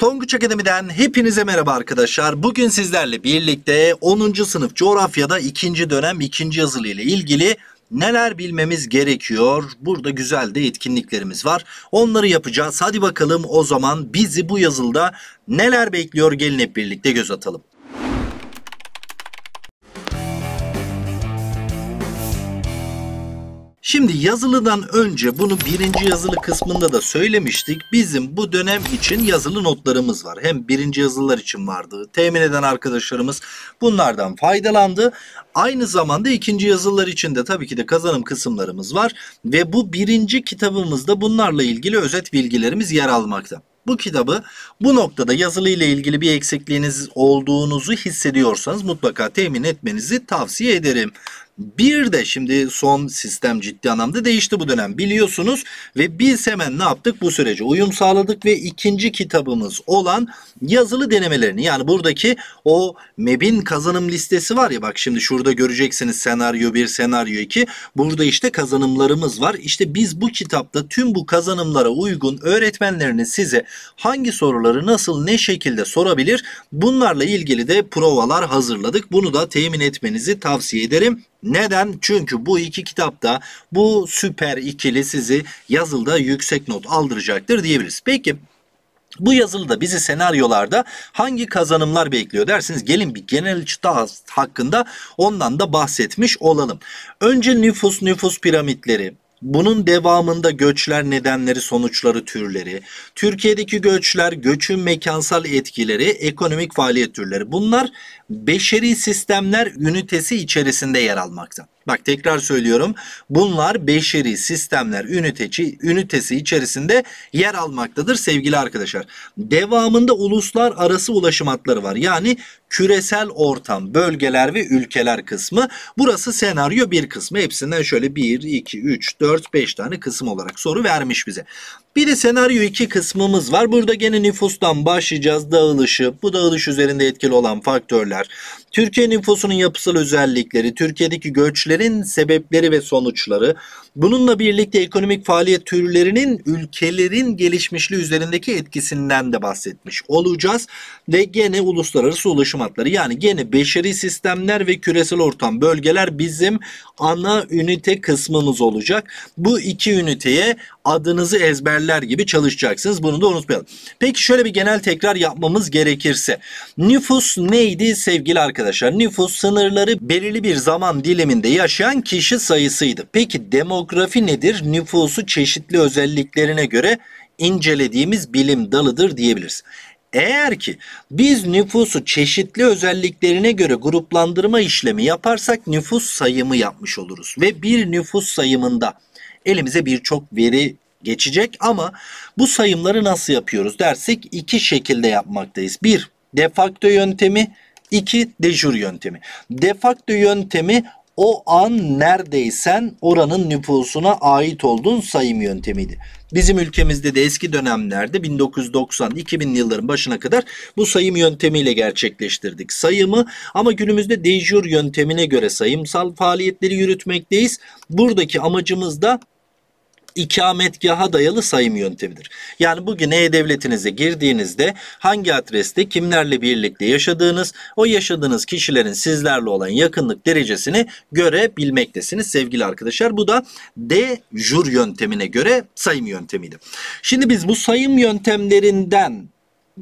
Tonguç Akademi'den hepinize merhaba arkadaşlar. Bugün sizlerle birlikte 10. sınıf coğrafyada 2. dönem 2. yazılı ile ilgili neler bilmemiz gerekiyor? Burada güzel de etkinliklerimiz var. Onları yapacağız. Hadi bakalım o zaman bizi bu yazılda neler bekliyor gelin hep birlikte göz atalım. Şimdi yazılıdan önce bunu birinci yazılı kısmında da söylemiştik. Bizim bu dönem için yazılı notlarımız var. Hem birinci yazılılar için vardı. Temin eden arkadaşlarımız bunlardan faydalandı. Aynı zamanda ikinci yazılılar için de tabii ki de kazanım kısımlarımız var. Ve bu birinci kitabımızda bunlarla ilgili özet bilgilerimiz yer almakta. Bu kitabı bu noktada yazılı ile ilgili bir eksikliğiniz olduğunuzu hissediyorsanız mutlaka temin etmenizi tavsiye ederim. Bir de şimdi son sistem ciddi anlamda değişti bu dönem biliyorsunuz ve biz hemen ne yaptık bu sürece uyum sağladık ve ikinci kitabımız olan yazılı denemelerini yani buradaki o MEB'in kazanım listesi var ya bak şimdi şurada göreceksiniz senaryo 1 senaryo 2 burada işte kazanımlarımız var işte biz bu kitapta tüm bu kazanımlara uygun öğretmenleriniz size hangi soruları nasıl ne şekilde sorabilir bunlarla ilgili de provalar hazırladık bunu da temin etmenizi tavsiye ederim. Neden? Çünkü bu iki kitapta bu süper ikili sizi yazılda yüksek not aldıracaktır diyebiliriz. Peki bu yazılıda bizi senaryolarda hangi kazanımlar bekliyor dersiniz. Gelin bir genel çıta hakkında ondan da bahsetmiş olalım. Önce nüfus nüfus piramitleri, bunun devamında göçler nedenleri, sonuçları, türleri, Türkiye'deki göçler, göçün mekansal etkileri, ekonomik faaliyet türleri. Bunlar beşeri sistemler ünitesi içerisinde yer almakta. Bak tekrar söylüyorum. Bunlar beşeri sistemler üniteci, ünitesi içerisinde yer almaktadır sevgili arkadaşlar. Devamında uluslararası ulaşım hatları var. Yani küresel ortam, bölgeler ve ülkeler kısmı. Burası senaryo bir kısmı. Hepsinden şöyle 1, 2, 3, 4, 5 tane kısım olarak soru vermiş bize. Bir de senaryo 2 kısmımız var. Burada gene nüfustan başlayacağız. Dağılışı, bu dağılış üzerinde etkili olan faktörler, Türkiye nüfusunun yapısal özellikleri, Türkiye'deki göçlerin sebepleri ve sonuçları, bununla birlikte ekonomik faaliyet türlerinin ülkelerin gelişmişliği üzerindeki etkisinden de bahsetmiş olacağız. Ve gene uluslararası ulaşım hatları yani gene beşeri sistemler ve küresel ortam bölgeler bizim ana ünite kısmımız olacak. Bu iki üniteye adınızı ezber askerler gibi çalışacaksınız. Bunu da unutmayalım. Peki şöyle bir genel tekrar yapmamız gerekirse. Nüfus neydi sevgili arkadaşlar? Nüfus sınırları belirli bir zaman diliminde yaşayan kişi sayısıydı. Peki demografi nedir? Nüfusu çeşitli özelliklerine göre incelediğimiz bilim dalıdır diyebiliriz. Eğer ki biz nüfusu çeşitli özelliklerine göre gruplandırma işlemi yaparsak nüfus sayımı yapmış oluruz ve bir nüfus sayımında elimize birçok veri geçecek ama bu sayımları nasıl yapıyoruz dersek iki şekilde yapmaktayız. Bir defakto yöntemi, iki dejur yöntemi. Defakto yöntemi o an neredeysen oranın nüfusuna ait olduğun sayım yöntemiydi. Bizim ülkemizde de eski dönemlerde 1990-2000 yılların başına kadar bu sayım yöntemiyle gerçekleştirdik sayımı ama günümüzde de yöntemine göre sayımsal faaliyetleri yürütmekteyiz. Buradaki amacımız da ikametgaha dayalı sayım yöntemidir. Yani bugün E-Devletinize girdiğinizde hangi adreste kimlerle birlikte yaşadığınız, o yaşadığınız kişilerin sizlerle olan yakınlık derecesini görebilmektesiniz sevgili arkadaşlar. Bu da d jur yöntemine göre sayım yöntemiydi. Şimdi biz bu sayım yöntemlerinden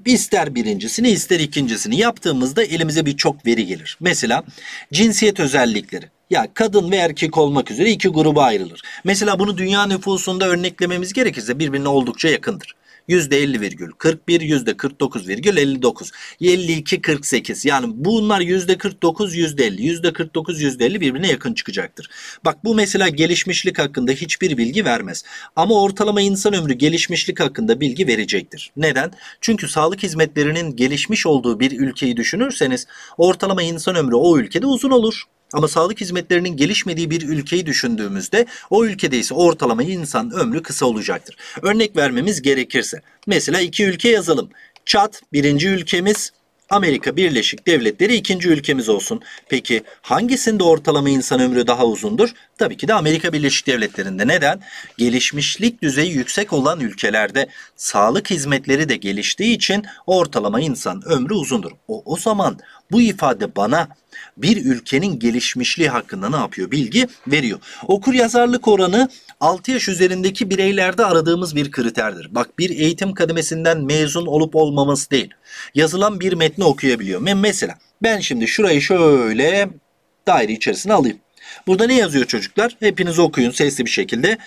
ister birincisini ister ikincisini yaptığımızda elimize birçok veri gelir. Mesela cinsiyet özellikleri. Ya kadın ve erkek olmak üzere iki gruba ayrılır. Mesela bunu dünya nüfusunda örneklememiz gerekirse birbirine oldukça yakındır. %50,41, %49,59, 52,48 yani bunlar %49, %50, %49, %50 birbirine yakın çıkacaktır. Bak bu mesela gelişmişlik hakkında hiçbir bilgi vermez. Ama ortalama insan ömrü gelişmişlik hakkında bilgi verecektir. Neden? Çünkü sağlık hizmetlerinin gelişmiş olduğu bir ülkeyi düşünürseniz ortalama insan ömrü o ülkede uzun olur. Ama sağlık hizmetlerinin gelişmediği bir ülkeyi düşündüğümüzde o ülkede ise ortalama insan ömrü kısa olacaktır. Örnek vermemiz gerekirse mesela iki ülke yazalım. Çat birinci ülkemiz, Amerika Birleşik Devletleri ikinci ülkemiz olsun. Peki hangisinde ortalama insan ömrü daha uzundur? Tabii ki de Amerika Birleşik Devletleri'nde. Neden? Gelişmişlik düzeyi yüksek olan ülkelerde sağlık hizmetleri de geliştiği için ortalama insan ömrü uzundur. O, o zaman bu ifade bana bir ülkenin gelişmişliği hakkında ne yapıyor? Bilgi veriyor. Okur yazarlık oranı 6 yaş üzerindeki bireylerde aradığımız bir kriterdir. Bak bir eğitim kademesinden mezun olup olmaması değil. Yazılan bir metni okuyabiliyor. Mesela ben şimdi şurayı şöyle daire içerisine alayım. Burada ne yazıyor çocuklar? Hepiniz okuyun sesli bir şekilde.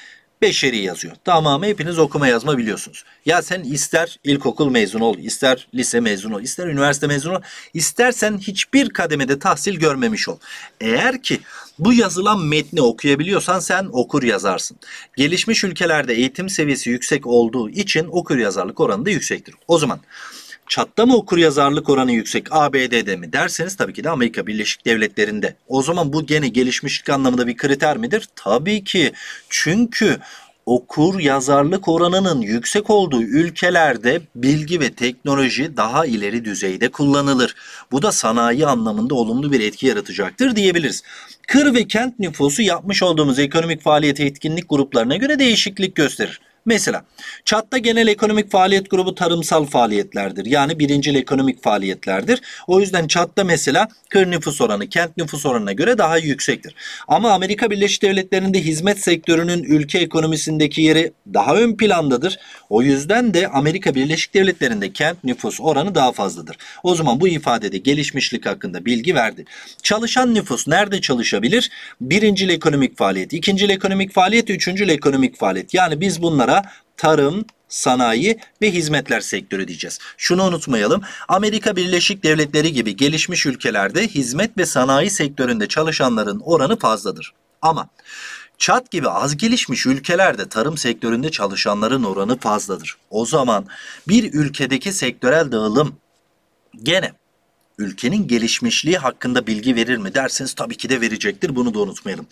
Beşeri yazıyor. Tamamı hepiniz okuma yazma biliyorsunuz. Ya sen ister ilkokul mezunu ol, ister lise mezunu ol, ister üniversite mezunu ol, istersen hiçbir kademede tahsil görmemiş ol. Eğer ki bu yazılan metni okuyabiliyorsan sen okur yazarsın. Gelişmiş ülkelerde eğitim seviyesi yüksek olduğu için okur yazarlık oranı da yüksektir. O zaman Çat'ta mı okur yazarlık oranı yüksek ABD'de mi derseniz tabii ki de Amerika Birleşik Devletleri'nde. O zaman bu gene gelişmişlik anlamında bir kriter midir? Tabii ki. Çünkü okur yazarlık oranının yüksek olduğu ülkelerde bilgi ve teknoloji daha ileri düzeyde kullanılır. Bu da sanayi anlamında olumlu bir etki yaratacaktır diyebiliriz. Kır ve kent nüfusu yapmış olduğumuz ekonomik faaliyet etkinlik gruplarına göre değişiklik gösterir. Mesela çatta genel ekonomik faaliyet grubu tarımsal faaliyetlerdir. Yani birincil ekonomik faaliyetlerdir. O yüzden çatta mesela kır nüfus oranı kent nüfus oranına göre daha yüksektir. Ama Amerika Birleşik Devletleri'nde hizmet sektörünün ülke ekonomisindeki yeri daha ön plandadır. O yüzden de Amerika Birleşik Devletleri'nde kent nüfus oranı daha fazladır. O zaman bu ifadede gelişmişlik hakkında bilgi verdi. Çalışan nüfus nerede çalışabilir? Birincil ekonomik faaliyet, ikincil ekonomik faaliyet, üçüncül ekonomik faaliyet. Yani biz bunlara bunlara tarım, sanayi ve hizmetler sektörü diyeceğiz. Şunu unutmayalım. Amerika Birleşik Devletleri gibi gelişmiş ülkelerde hizmet ve sanayi sektöründe çalışanların oranı fazladır. Ama Çat gibi az gelişmiş ülkelerde tarım sektöründe çalışanların oranı fazladır. O zaman bir ülkedeki sektörel dağılım gene ülkenin gelişmişliği hakkında bilgi verir mi derseniz tabii ki de verecektir. Bunu da unutmayalım.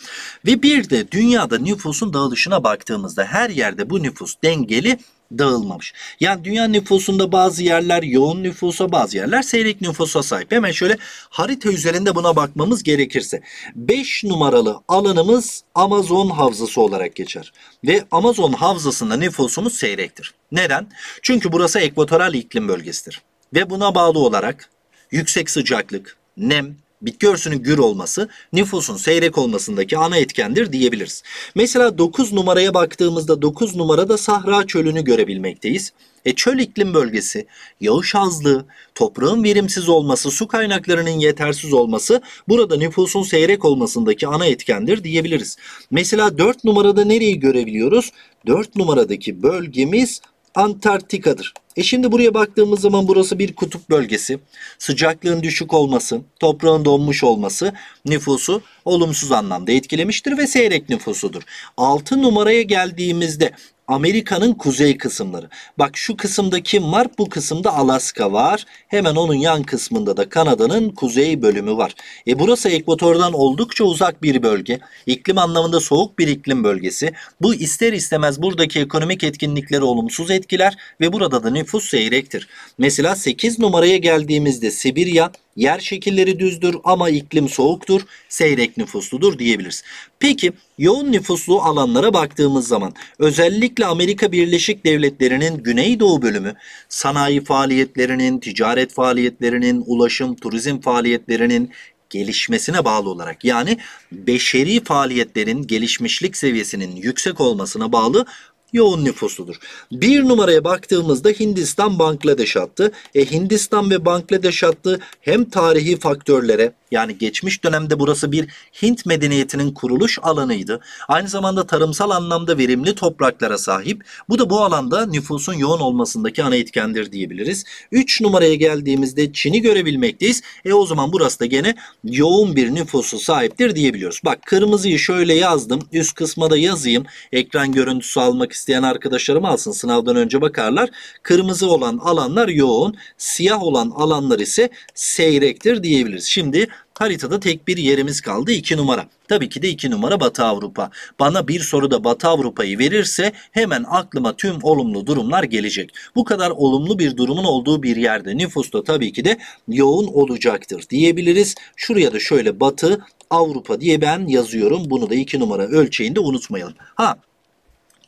Ve bir de dünyada nüfusun dağılışına baktığımızda her yerde bu nüfus dengeli dağılmamış. Yani dünya nüfusunda bazı yerler yoğun nüfusa bazı yerler seyrek nüfusa sahip. Hemen şöyle harita üzerinde buna bakmamız gerekirse 5 numaralı alanımız Amazon havzası olarak geçer. Ve Amazon havzasında nüfusumuz seyrektir. Neden? Çünkü burası ekvatoral iklim bölgesidir. Ve buna bağlı olarak yüksek sıcaklık, nem, bitki örsünün gür olması nüfusun seyrek olmasındaki ana etkendir diyebiliriz. Mesela 9 numaraya baktığımızda 9 numarada Sahra Çölü'nü görebilmekteyiz. E çöl iklim bölgesi, yağış azlığı, toprağın verimsiz olması, su kaynaklarının yetersiz olması burada nüfusun seyrek olmasındaki ana etkendir diyebiliriz. Mesela 4 numarada nereyi görebiliyoruz? 4 numaradaki bölgemiz Antarktika'dır. E şimdi buraya baktığımız zaman burası bir kutup bölgesi. Sıcaklığın düşük olması, toprağın donmuş olması nüfusu olumsuz anlamda etkilemiştir ve seyrek nüfusudur. 6 numaraya geldiğimizde Amerika'nın kuzey kısımları. Bak şu kısımda kim var? Bu kısımda Alaska var. Hemen onun yan kısmında da Kanada'nın kuzey bölümü var. E burası ekvatordan oldukça uzak bir bölge. İklim anlamında soğuk bir iklim bölgesi. Bu ister istemez buradaki ekonomik etkinlikleri olumsuz etkiler ve burada da nüfus seyrektir. Mesela 8 numaraya geldiğimizde Sibirya Yer şekilleri düzdür ama iklim soğuktur, seyrek nüfusludur diyebiliriz. Peki yoğun nüfuslu alanlara baktığımız zaman özellikle Amerika Birleşik Devletleri'nin güneydoğu bölümü sanayi faaliyetlerinin, ticaret faaliyetlerinin, ulaşım, turizm faaliyetlerinin gelişmesine bağlı olarak yani beşeri faaliyetlerin gelişmişlik seviyesinin yüksek olmasına bağlı yoğun nüfusludur. Bir numaraya baktığımızda Hindistan Bangladeş hattı. E, Hindistan ve Bangladeş hattı hem tarihi faktörlere yani geçmiş dönemde burası bir Hint medeniyetinin kuruluş alanıydı. Aynı zamanda tarımsal anlamda verimli topraklara sahip. Bu da bu alanda nüfusun yoğun olmasındaki ana etkendir diyebiliriz. 3 numaraya geldiğimizde Çin'i görebilmekteyiz. E o zaman burası da gene yoğun bir nüfusu sahiptir diyebiliyoruz. Bak kırmızıyı şöyle yazdım. Üst kısma da yazayım. Ekran görüntüsü almak isteyen arkadaşlarım alsın. Sınavdan önce bakarlar. Kırmızı olan alanlar yoğun, siyah olan alanlar ise seyrektir diyebiliriz. Şimdi haritada tek bir yerimiz kaldı 2 numara. Tabii ki de 2 numara Batı Avrupa. Bana bir soruda Batı Avrupa'yı verirse hemen aklıma tüm olumlu durumlar gelecek. Bu kadar olumlu bir durumun olduğu bir yerde nüfus da tabii ki de yoğun olacaktır diyebiliriz. Şuraya da şöyle Batı Avrupa diye ben yazıyorum. Bunu da 2 numara ölçeğinde unutmayalım. Ha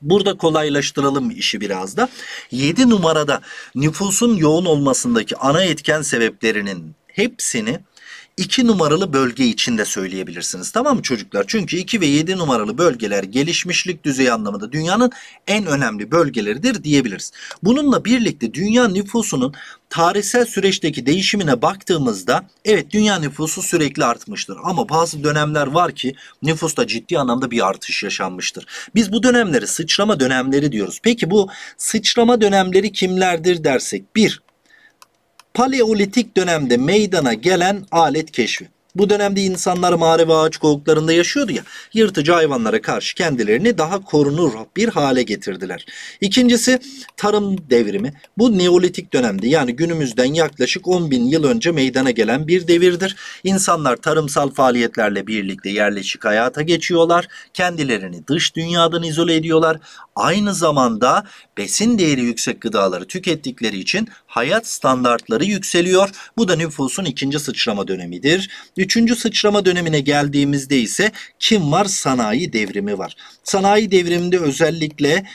Burada kolaylaştıralım işi biraz da. 7 numarada nüfusun yoğun olmasındaki ana etken sebeplerinin hepsini 2 numaralı bölge için de söyleyebilirsiniz. Tamam mı çocuklar? Çünkü 2 ve 7 numaralı bölgeler gelişmişlik düzeyi anlamında dünyanın en önemli bölgeleridir diyebiliriz. Bununla birlikte dünya nüfusunun tarihsel süreçteki değişimine baktığımızda evet dünya nüfusu sürekli artmıştır. Ama bazı dönemler var ki nüfusta ciddi anlamda bir artış yaşanmıştır. Biz bu dönemleri sıçrama dönemleri diyoruz. Peki bu sıçrama dönemleri kimlerdir dersek? Bir, Paleolitik dönemde meydana gelen alet keşfi. Bu dönemde insanlar mağara ve ağaç kovuklarında yaşıyordu ya, yırtıcı hayvanlara karşı kendilerini daha korunur bir hale getirdiler. İkincisi tarım devrimi. Bu Neolitik dönemde yani günümüzden yaklaşık 10 bin yıl önce meydana gelen bir devirdir. İnsanlar tarımsal faaliyetlerle birlikte yerleşik hayata geçiyorlar. Kendilerini dış dünyadan izole ediyorlar. Aynı zamanda besin değeri yüksek gıdaları tükettikleri için hayat standartları yükseliyor. Bu da nüfusun ikinci sıçrama dönemidir. Üçüncü sıçrama dönemine geldiğimizde ise kim var? Sanayi devrimi var. Sanayi devriminde özellikle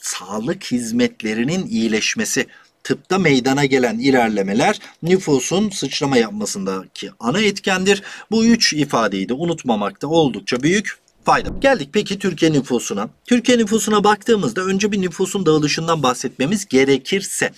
sağlık hizmetlerinin iyileşmesi, tıpta meydana gelen ilerlemeler nüfusun sıçrama yapmasındaki ana etkendir. Bu üç ifadeyi de unutmamakta oldukça büyük fayda. Geldik peki Türkiye nüfusuna. Türkiye nüfusuna baktığımızda önce bir nüfusun dağılışından bahsetmemiz gerekirse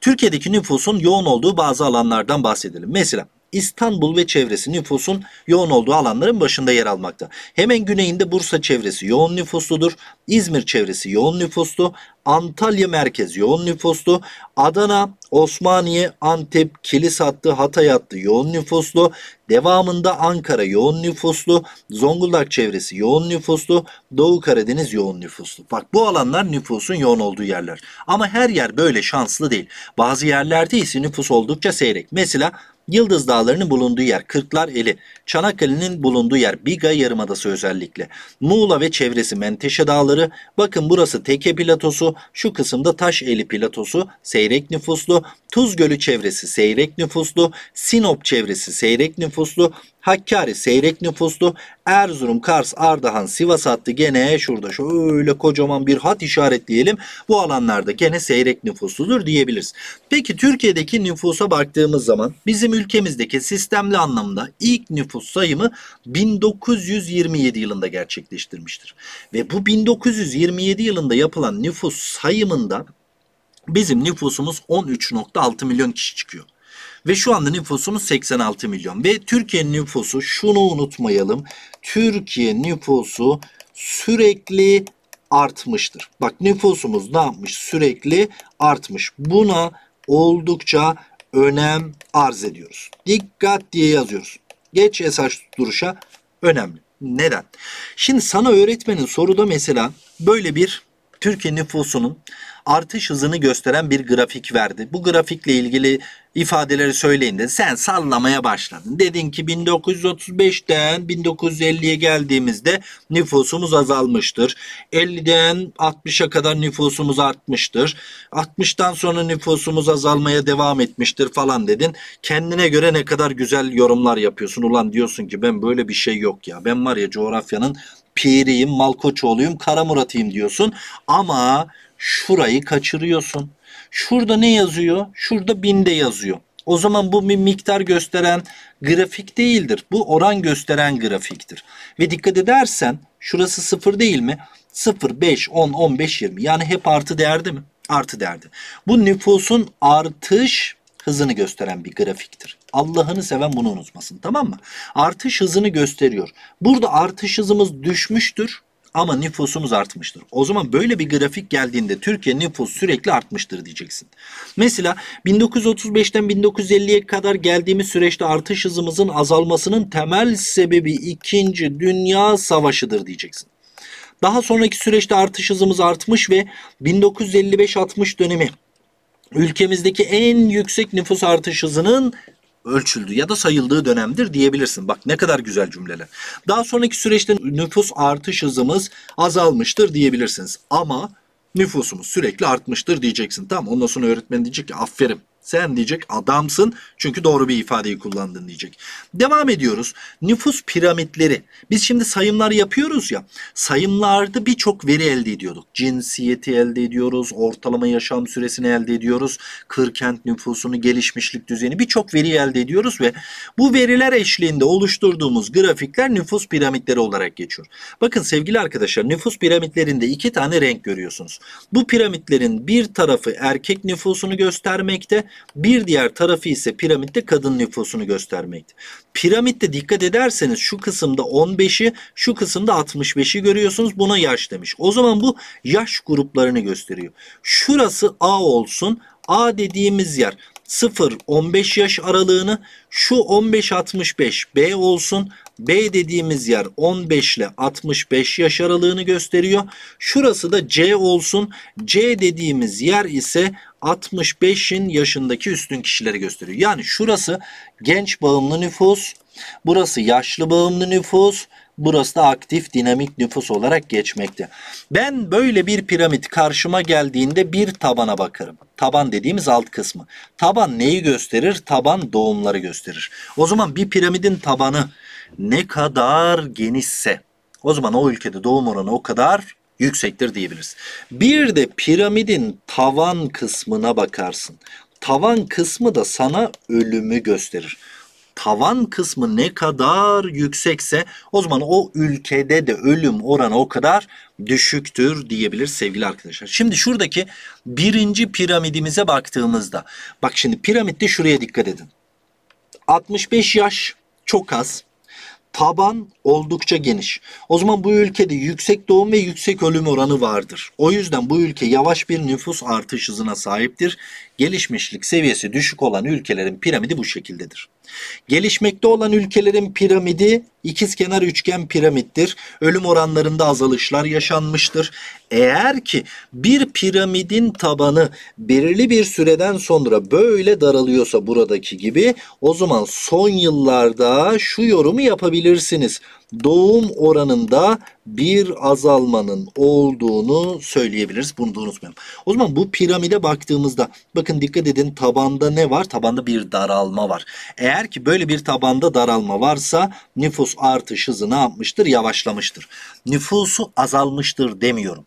Türkiye'deki nüfusun yoğun olduğu bazı alanlardan bahsedelim. Mesela İstanbul ve çevresi nüfusun yoğun olduğu alanların başında yer almakta. Hemen güneyinde Bursa çevresi yoğun nüfusludur. İzmir çevresi yoğun nüfuslu. Antalya merkez yoğun nüfuslu. Adana, Osmaniye, Antep, Kilis hattı, Hatay hattı yoğun nüfuslu. Devamında Ankara yoğun nüfuslu. Zonguldak çevresi yoğun nüfuslu. Doğu Karadeniz yoğun nüfuslu. Bak bu alanlar nüfusun yoğun olduğu yerler. Ama her yer böyle şanslı değil. Bazı yerlerde ise nüfus oldukça seyrek. Mesela Yıldız Dağları'nın bulunduğu yer, Kırklar Eli, Çanakkale'nin bulunduğu yer, Biga Yarımadası özellikle. Muğla ve çevresi Menteşe Dağları, bakın burası Teke Platosu, şu kısımda Taş Eli Platosu, seyrek nüfuslu, Tuz Gölü çevresi seyrek nüfuslu, Sinop çevresi seyrek nüfuslu, Hakkari seyrek nüfuslu. Erzurum, Kars, Ardahan, Sivas hattı gene şurada şöyle kocaman bir hat işaretleyelim. Bu alanlarda gene seyrek nüfusludur diyebiliriz. Peki Türkiye'deki nüfusa baktığımız zaman bizim ülkemizdeki sistemli anlamda ilk nüfus sayımı 1927 yılında gerçekleştirmiştir. Ve bu 1927 yılında yapılan nüfus sayımında bizim nüfusumuz 13.6 milyon kişi çıkıyor. Ve şu anda nüfusumuz 86 milyon. Ve Türkiye nüfusu şunu unutmayalım. Türkiye nüfusu sürekli artmıştır. Bak nüfusumuz ne yapmış? Sürekli artmış. Buna oldukça önem arz ediyoruz. Dikkat diye yazıyoruz. Geç esas duruşa önemli. Neden? Şimdi sana öğretmenin soruda mesela böyle bir Türkiye nüfusunun artış hızını gösteren bir grafik verdi. Bu grafikle ilgili ifadeleri söyleyin dedi. Sen sallamaya başladın. Dedin ki 1935'ten 1950'ye geldiğimizde nüfusumuz azalmıştır. 50'den 60'a kadar nüfusumuz artmıştır. 60'tan sonra nüfusumuz azalmaya devam etmiştir falan dedin. Kendine göre ne kadar güzel yorumlar yapıyorsun. Ulan diyorsun ki ben böyle bir şey yok ya. Ben var ya coğrafyanın piriyim, Malkoçoğlu'yum, Kara Murat'ıyım diyorsun. Ama Şurayı kaçırıyorsun. Şurada ne yazıyor? Şurada binde yazıyor. O zaman bu bir miktar gösteren grafik değildir. Bu oran gösteren grafiktir. Ve dikkat edersen şurası sıfır değil mi? 0, 5, 10, 15, 20. Yani hep artı değerdi mi? Artı değerdi. Bu nüfusun artış hızını gösteren bir grafiktir. Allah'ını seven bunu unutmasın tamam mı? Artış hızını gösteriyor. Burada artış hızımız düşmüştür ama nüfusumuz artmıştır. O zaman böyle bir grafik geldiğinde Türkiye nüfus sürekli artmıştır diyeceksin. Mesela 1935'ten 1950'ye kadar geldiğimiz süreçte artış hızımızın azalmasının temel sebebi 2. Dünya Savaşı'dır diyeceksin. Daha sonraki süreçte artış hızımız artmış ve 1955-60 dönemi ülkemizdeki en yüksek nüfus artış hızının ölçüldü ya da sayıldığı dönemdir diyebilirsin. Bak ne kadar güzel cümleler. Daha sonraki süreçte nüfus artış hızımız azalmıştır diyebilirsiniz. Ama nüfusumuz sürekli artmıştır diyeceksin. Tamam ondan sonra öğretmen diyecek ki aferin sen diyecek adamsın çünkü doğru bir ifadeyi kullandın diyecek. Devam ediyoruz. Nüfus piramitleri. Biz şimdi sayımlar yapıyoruz ya. Sayımlarda birçok veri elde ediyorduk. Cinsiyeti elde ediyoruz, ortalama yaşam süresini elde ediyoruz, kırkent nüfusunu, gelişmişlik düzeyini birçok veri elde ediyoruz ve bu veriler eşliğinde oluşturduğumuz grafikler nüfus piramitleri olarak geçiyor. Bakın sevgili arkadaşlar nüfus piramitlerinde iki tane renk görüyorsunuz. Bu piramitlerin bir tarafı erkek nüfusunu göstermekte, bir diğer tarafı ise piramitte kadın nüfusunu göstermekti. Piramitte dikkat ederseniz şu kısımda 15'i, şu kısımda 65'i görüyorsunuz. Buna yaş demiş. O zaman bu yaş gruplarını gösteriyor. Şurası A olsun. A dediğimiz yer 0-15 yaş aralığını şu 15-65 B olsun. B dediğimiz yer 15 ile 65 yaş aralığını gösteriyor. Şurası da C olsun. C dediğimiz yer ise 65'in yaşındaki üstün kişileri gösteriyor. Yani şurası genç bağımlı nüfus, burası yaşlı bağımlı nüfus, burası da aktif dinamik nüfus olarak geçmekte. Ben böyle bir piramit karşıma geldiğinde bir tabana bakarım. Taban dediğimiz alt kısmı. Taban neyi gösterir? Taban doğumları gösterir. O zaman bir piramidin tabanı ne kadar genişse o zaman o ülkede doğum oranı o kadar yüksektir diyebiliriz. Bir de piramidin tavan kısmına bakarsın. Tavan kısmı da sana ölümü gösterir. Tavan kısmı ne kadar yüksekse o zaman o ülkede de ölüm oranı o kadar düşüktür diyebilir sevgili arkadaşlar. Şimdi şuradaki birinci piramidimize baktığımızda bak şimdi piramitte şuraya dikkat edin. 65 yaş çok az taban oldukça geniş. O zaman bu ülkede yüksek doğum ve yüksek ölüm oranı vardır. O yüzden bu ülke yavaş bir nüfus artış hızına sahiptir. Gelişmişlik seviyesi düşük olan ülkelerin piramidi bu şekildedir. Gelişmekte olan ülkelerin piramidi ikizkenar üçgen piramittir. Ölüm oranlarında azalışlar yaşanmıştır. Eğer ki bir piramidin tabanı belirli bir süreden sonra böyle daralıyorsa buradaki gibi o zaman son yıllarda şu yorumu yapabilirsiniz doğum oranında bir azalmanın olduğunu söyleyebiliriz. Bunu da unutmayalım. O zaman bu piramide baktığımızda bakın dikkat edin tabanda ne var? Tabanda bir daralma var. Eğer ki böyle bir tabanda daralma varsa nüfus artış hızı ne yapmıştır? Yavaşlamıştır. Nüfusu azalmıştır demiyorum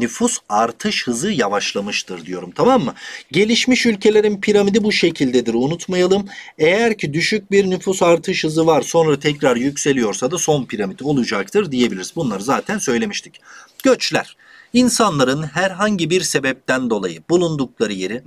nüfus artış hızı yavaşlamıştır diyorum tamam mı? Gelişmiş ülkelerin piramidi bu şekildedir unutmayalım. Eğer ki düşük bir nüfus artış hızı var sonra tekrar yükseliyorsa da son piramit olacaktır diyebiliriz. Bunları zaten söylemiştik. Göçler. İnsanların herhangi bir sebepten dolayı bulundukları yeri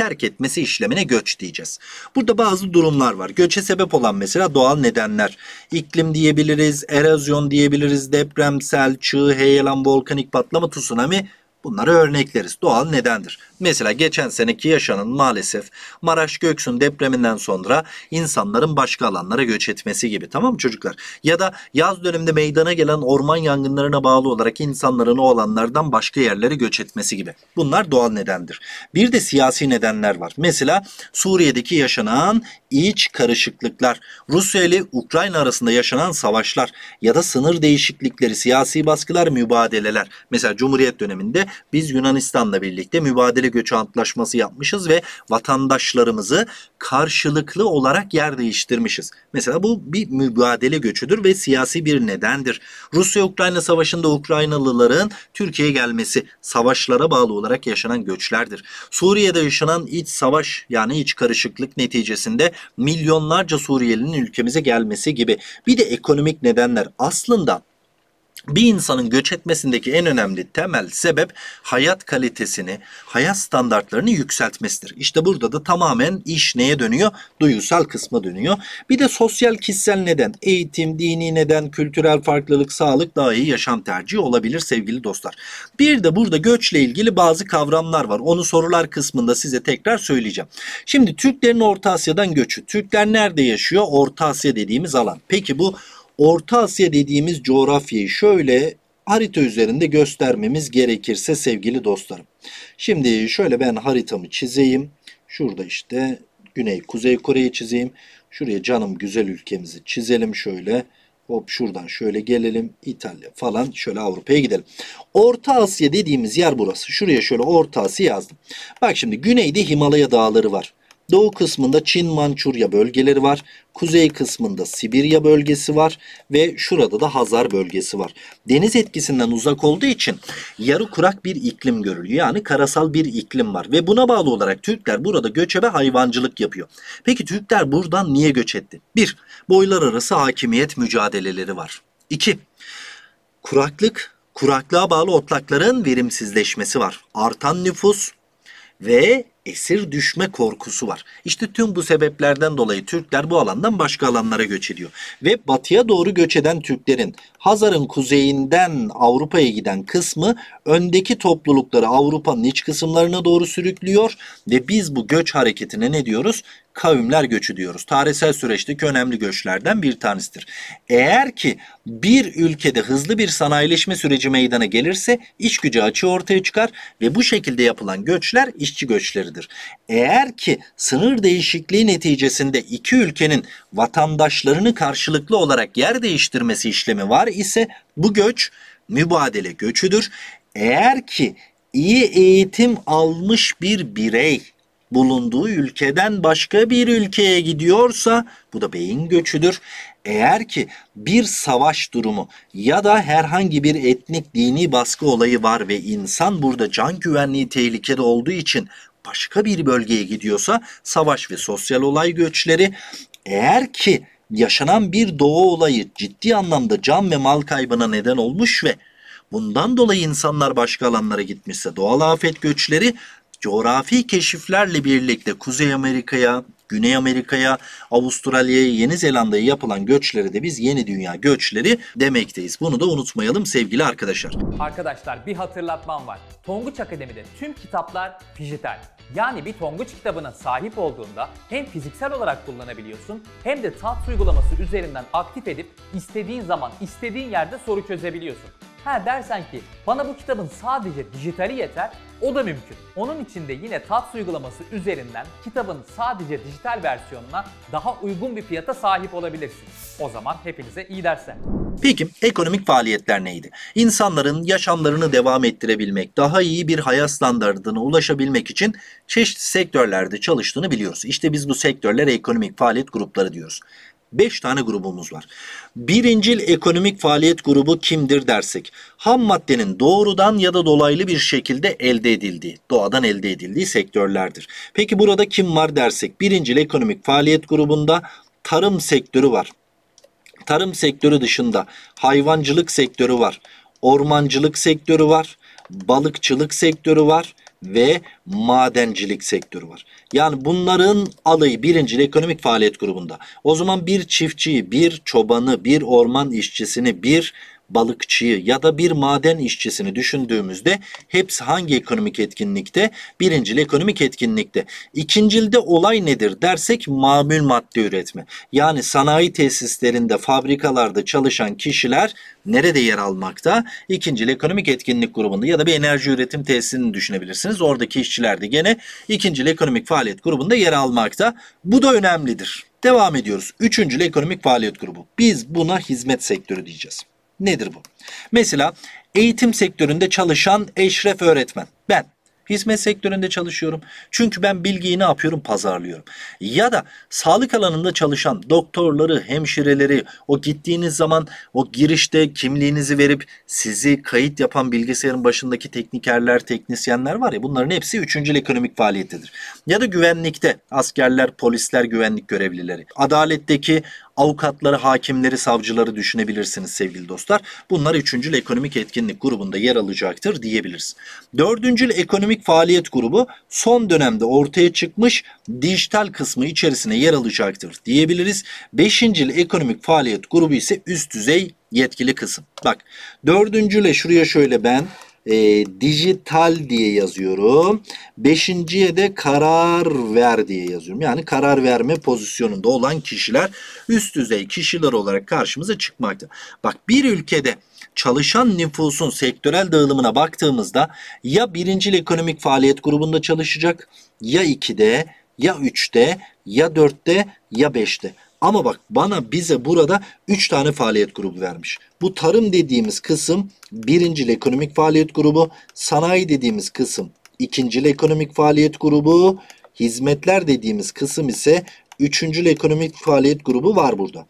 terk etmesi işlemine göç diyeceğiz. Burada bazı durumlar var. Göçe sebep olan mesela doğal nedenler. İklim diyebiliriz, erozyon diyebiliriz, deprem, sel, çığ, heyelan, volkanik patlama, tsunami Bunları örnekleriz. Doğal nedendir. Mesela geçen seneki yaşanan maalesef Maraş Göksu'nun depreminden sonra insanların başka alanlara göç etmesi gibi tamam mı çocuklar? Ya da yaz döneminde meydana gelen orman yangınlarına bağlı olarak insanların o alanlardan başka yerlere göç etmesi gibi. Bunlar doğal nedendir. Bir de siyasi nedenler var. Mesela Suriye'deki yaşanan iç karışıklıklar, Rusya ile Ukrayna arasında yaşanan savaşlar ya da sınır değişiklikleri, siyasi baskılar, mübadeleler. Mesela Cumhuriyet döneminde biz Yunanistan'la birlikte mübadele göçü antlaşması yapmışız ve vatandaşlarımızı karşılıklı olarak yer değiştirmişiz. Mesela bu bir mübadele göçüdür ve siyasi bir nedendir. Rusya-Ukrayna savaşında Ukraynalıların Türkiye'ye gelmesi savaşlara bağlı olarak yaşanan göçlerdir. Suriye'de yaşanan iç savaş yani iç karışıklık neticesinde milyonlarca Suriyelinin ülkemize gelmesi gibi bir de ekonomik nedenler aslında bir insanın göç etmesindeki en önemli temel sebep hayat kalitesini, hayat standartlarını yükseltmesidir. İşte burada da tamamen iş neye dönüyor? Duyusal kısma dönüyor. Bir de sosyal kişisel neden, eğitim, dini neden, kültürel farklılık, sağlık daha iyi yaşam tercihi olabilir sevgili dostlar. Bir de burada göçle ilgili bazı kavramlar var. Onu sorular kısmında size tekrar söyleyeceğim. Şimdi Türklerin Orta Asya'dan göçü. Türkler nerede yaşıyor? Orta Asya dediğimiz alan. Peki bu Orta Asya dediğimiz coğrafyayı şöyle harita üzerinde göstermemiz gerekirse sevgili dostlarım. Şimdi şöyle ben haritamı çizeyim. Şurada işte Güney Kuzey Kore'yi çizeyim. Şuraya canım güzel ülkemizi çizelim şöyle. Hop şuradan şöyle gelelim. İtalya falan şöyle Avrupa'ya gidelim. Orta Asya dediğimiz yer burası. Şuraya şöyle Orta Asya yazdım. Bak şimdi güneyde Himalaya dağları var. Doğu kısmında Çin Mançurya bölgeleri var. Kuzey kısmında Sibirya bölgesi var ve şurada da Hazar bölgesi var. Deniz etkisinden uzak olduğu için yarı kurak bir iklim görülüyor. Yani karasal bir iklim var ve buna bağlı olarak Türkler burada göçebe hayvancılık yapıyor. Peki Türkler buradan niye göç etti? 1. Boylar arası hakimiyet mücadeleleri var. 2. Kuraklık, kuraklığa bağlı otlakların verimsizleşmesi var. Artan nüfus ve esir düşme korkusu var. İşte tüm bu sebeplerden dolayı Türkler bu alandan başka alanlara göç ediyor. Ve batıya doğru göç eden Türklerin Hazar'ın kuzeyinden Avrupa'ya giden kısmı öndeki toplulukları Avrupa'nın iç kısımlarına doğru sürüklüyor ve biz bu göç hareketine ne diyoruz? kavimler göçü diyoruz. Tarihsel süreçteki önemli göçlerden bir tanesidir. Eğer ki bir ülkede hızlı bir sanayileşme süreci meydana gelirse iş gücü açığı ortaya çıkar ve bu şekilde yapılan göçler işçi göçleridir. Eğer ki sınır değişikliği neticesinde iki ülkenin vatandaşlarını karşılıklı olarak yer değiştirmesi işlemi var ise bu göç mübadele göçüdür. Eğer ki iyi eğitim almış bir birey bulunduğu ülkeden başka bir ülkeye gidiyorsa bu da beyin göçüdür. Eğer ki bir savaş durumu ya da herhangi bir etnik dini baskı olayı var ve insan burada can güvenliği tehlikede olduğu için başka bir bölgeye gidiyorsa savaş ve sosyal olay göçleri eğer ki yaşanan bir doğa olayı ciddi anlamda can ve mal kaybına neden olmuş ve bundan dolayı insanlar başka alanlara gitmişse doğal afet göçleri coğrafi keşiflerle birlikte Kuzey Amerika'ya, Güney Amerika'ya, Avustralya'ya, Yeni Zelanda'ya yapılan göçleri de biz yeni dünya göçleri demekteyiz. Bunu da unutmayalım sevgili arkadaşlar. Arkadaşlar bir hatırlatmam var. Tonguç Akademi'de tüm kitaplar dijital. Yani bir Tonguç kitabına sahip olduğunda hem fiziksel olarak kullanabiliyorsun hem de tat uygulaması üzerinden aktif edip istediğin zaman istediğin yerde soru çözebiliyorsun. Ha dersen ki bana bu kitabın sadece dijitali yeter, o da mümkün. Onun için de yine TATS uygulaması üzerinden kitabın sadece dijital versiyonuna daha uygun bir fiyata sahip olabilirsiniz. O zaman hepinize iyi dersler. Peki ekonomik faaliyetler neydi? İnsanların yaşamlarını devam ettirebilmek, daha iyi bir hayat standartına ulaşabilmek için çeşitli sektörlerde çalıştığını biliyoruz. İşte biz bu sektörlere ekonomik faaliyet grupları diyoruz. 5 tane grubumuz var. Birincil ekonomik faaliyet grubu kimdir dersek, ham maddenin doğrudan ya da dolaylı bir şekilde elde edildiği, doğadan elde edildiği sektörlerdir. Peki burada kim var dersek, birincil ekonomik faaliyet grubunda tarım sektörü var. Tarım sektörü dışında hayvancılık sektörü var, ormancılık sektörü var, balıkçılık sektörü var ve madencilik sektörü var. Yani bunların alayı birincil ekonomik faaliyet grubunda. O zaman bir çiftçiyi, bir çobanı, bir orman işçisini, bir balıkçıyı ya da bir maden işçisini düşündüğümüzde hepsi hangi ekonomik etkinlikte? Birincil ekonomik etkinlikte. İkincilde olay nedir dersek mamül madde üretme. Yani sanayi tesislerinde, fabrikalarda çalışan kişiler nerede yer almakta? İkincil ekonomik etkinlik grubunda ya da bir enerji üretim tesisini düşünebilirsiniz. Oradaki işçiler de gene ikincil ekonomik faaliyet grubunda yer almakta. Bu da önemlidir. Devam ediyoruz. Üçüncül ekonomik faaliyet grubu. Biz buna hizmet sektörü diyeceğiz. Nedir bu? Mesela eğitim sektöründe çalışan eşref öğretmen. Ben hizmet sektöründe çalışıyorum. Çünkü ben bilgiyi ne yapıyorum? Pazarlıyorum. Ya da sağlık alanında çalışan doktorları, hemşireleri, o gittiğiniz zaman o girişte kimliğinizi verip sizi kayıt yapan bilgisayarın başındaki teknikerler, teknisyenler var ya bunların hepsi üçüncü ekonomik faaliyettedir. Ya da güvenlikte askerler, polisler, güvenlik görevlileri. Adaletteki avukatları, hakimleri, savcıları düşünebilirsiniz sevgili dostlar. Bunlar üçüncül ekonomik etkinlik grubunda yer alacaktır diyebiliriz. Dördüncül ekonomik faaliyet grubu son dönemde ortaya çıkmış dijital kısmı içerisine yer alacaktır diyebiliriz. Beşincil ekonomik faaliyet grubu ise üst düzey yetkili kısım. Bak dördüncüle şuraya şöyle ben e, dijital diye yazıyorum. Beşinciye de karar ver diye yazıyorum. Yani karar verme pozisyonunda olan kişiler üst düzey kişiler olarak karşımıza çıkmakta. Bak bir ülkede çalışan nüfusun sektörel dağılımına baktığımızda ya birinci ekonomik faaliyet grubunda çalışacak ya 2'de ya 3'te ya 4'te ya 5'te. Ama bak bana bize burada 3 tane faaliyet grubu vermiş. Bu tarım dediğimiz kısım birinci ekonomik faaliyet grubu, sanayi dediğimiz kısım ikinci ekonomik faaliyet grubu, hizmetler dediğimiz kısım ise üçüncü ekonomik faaliyet grubu var burada.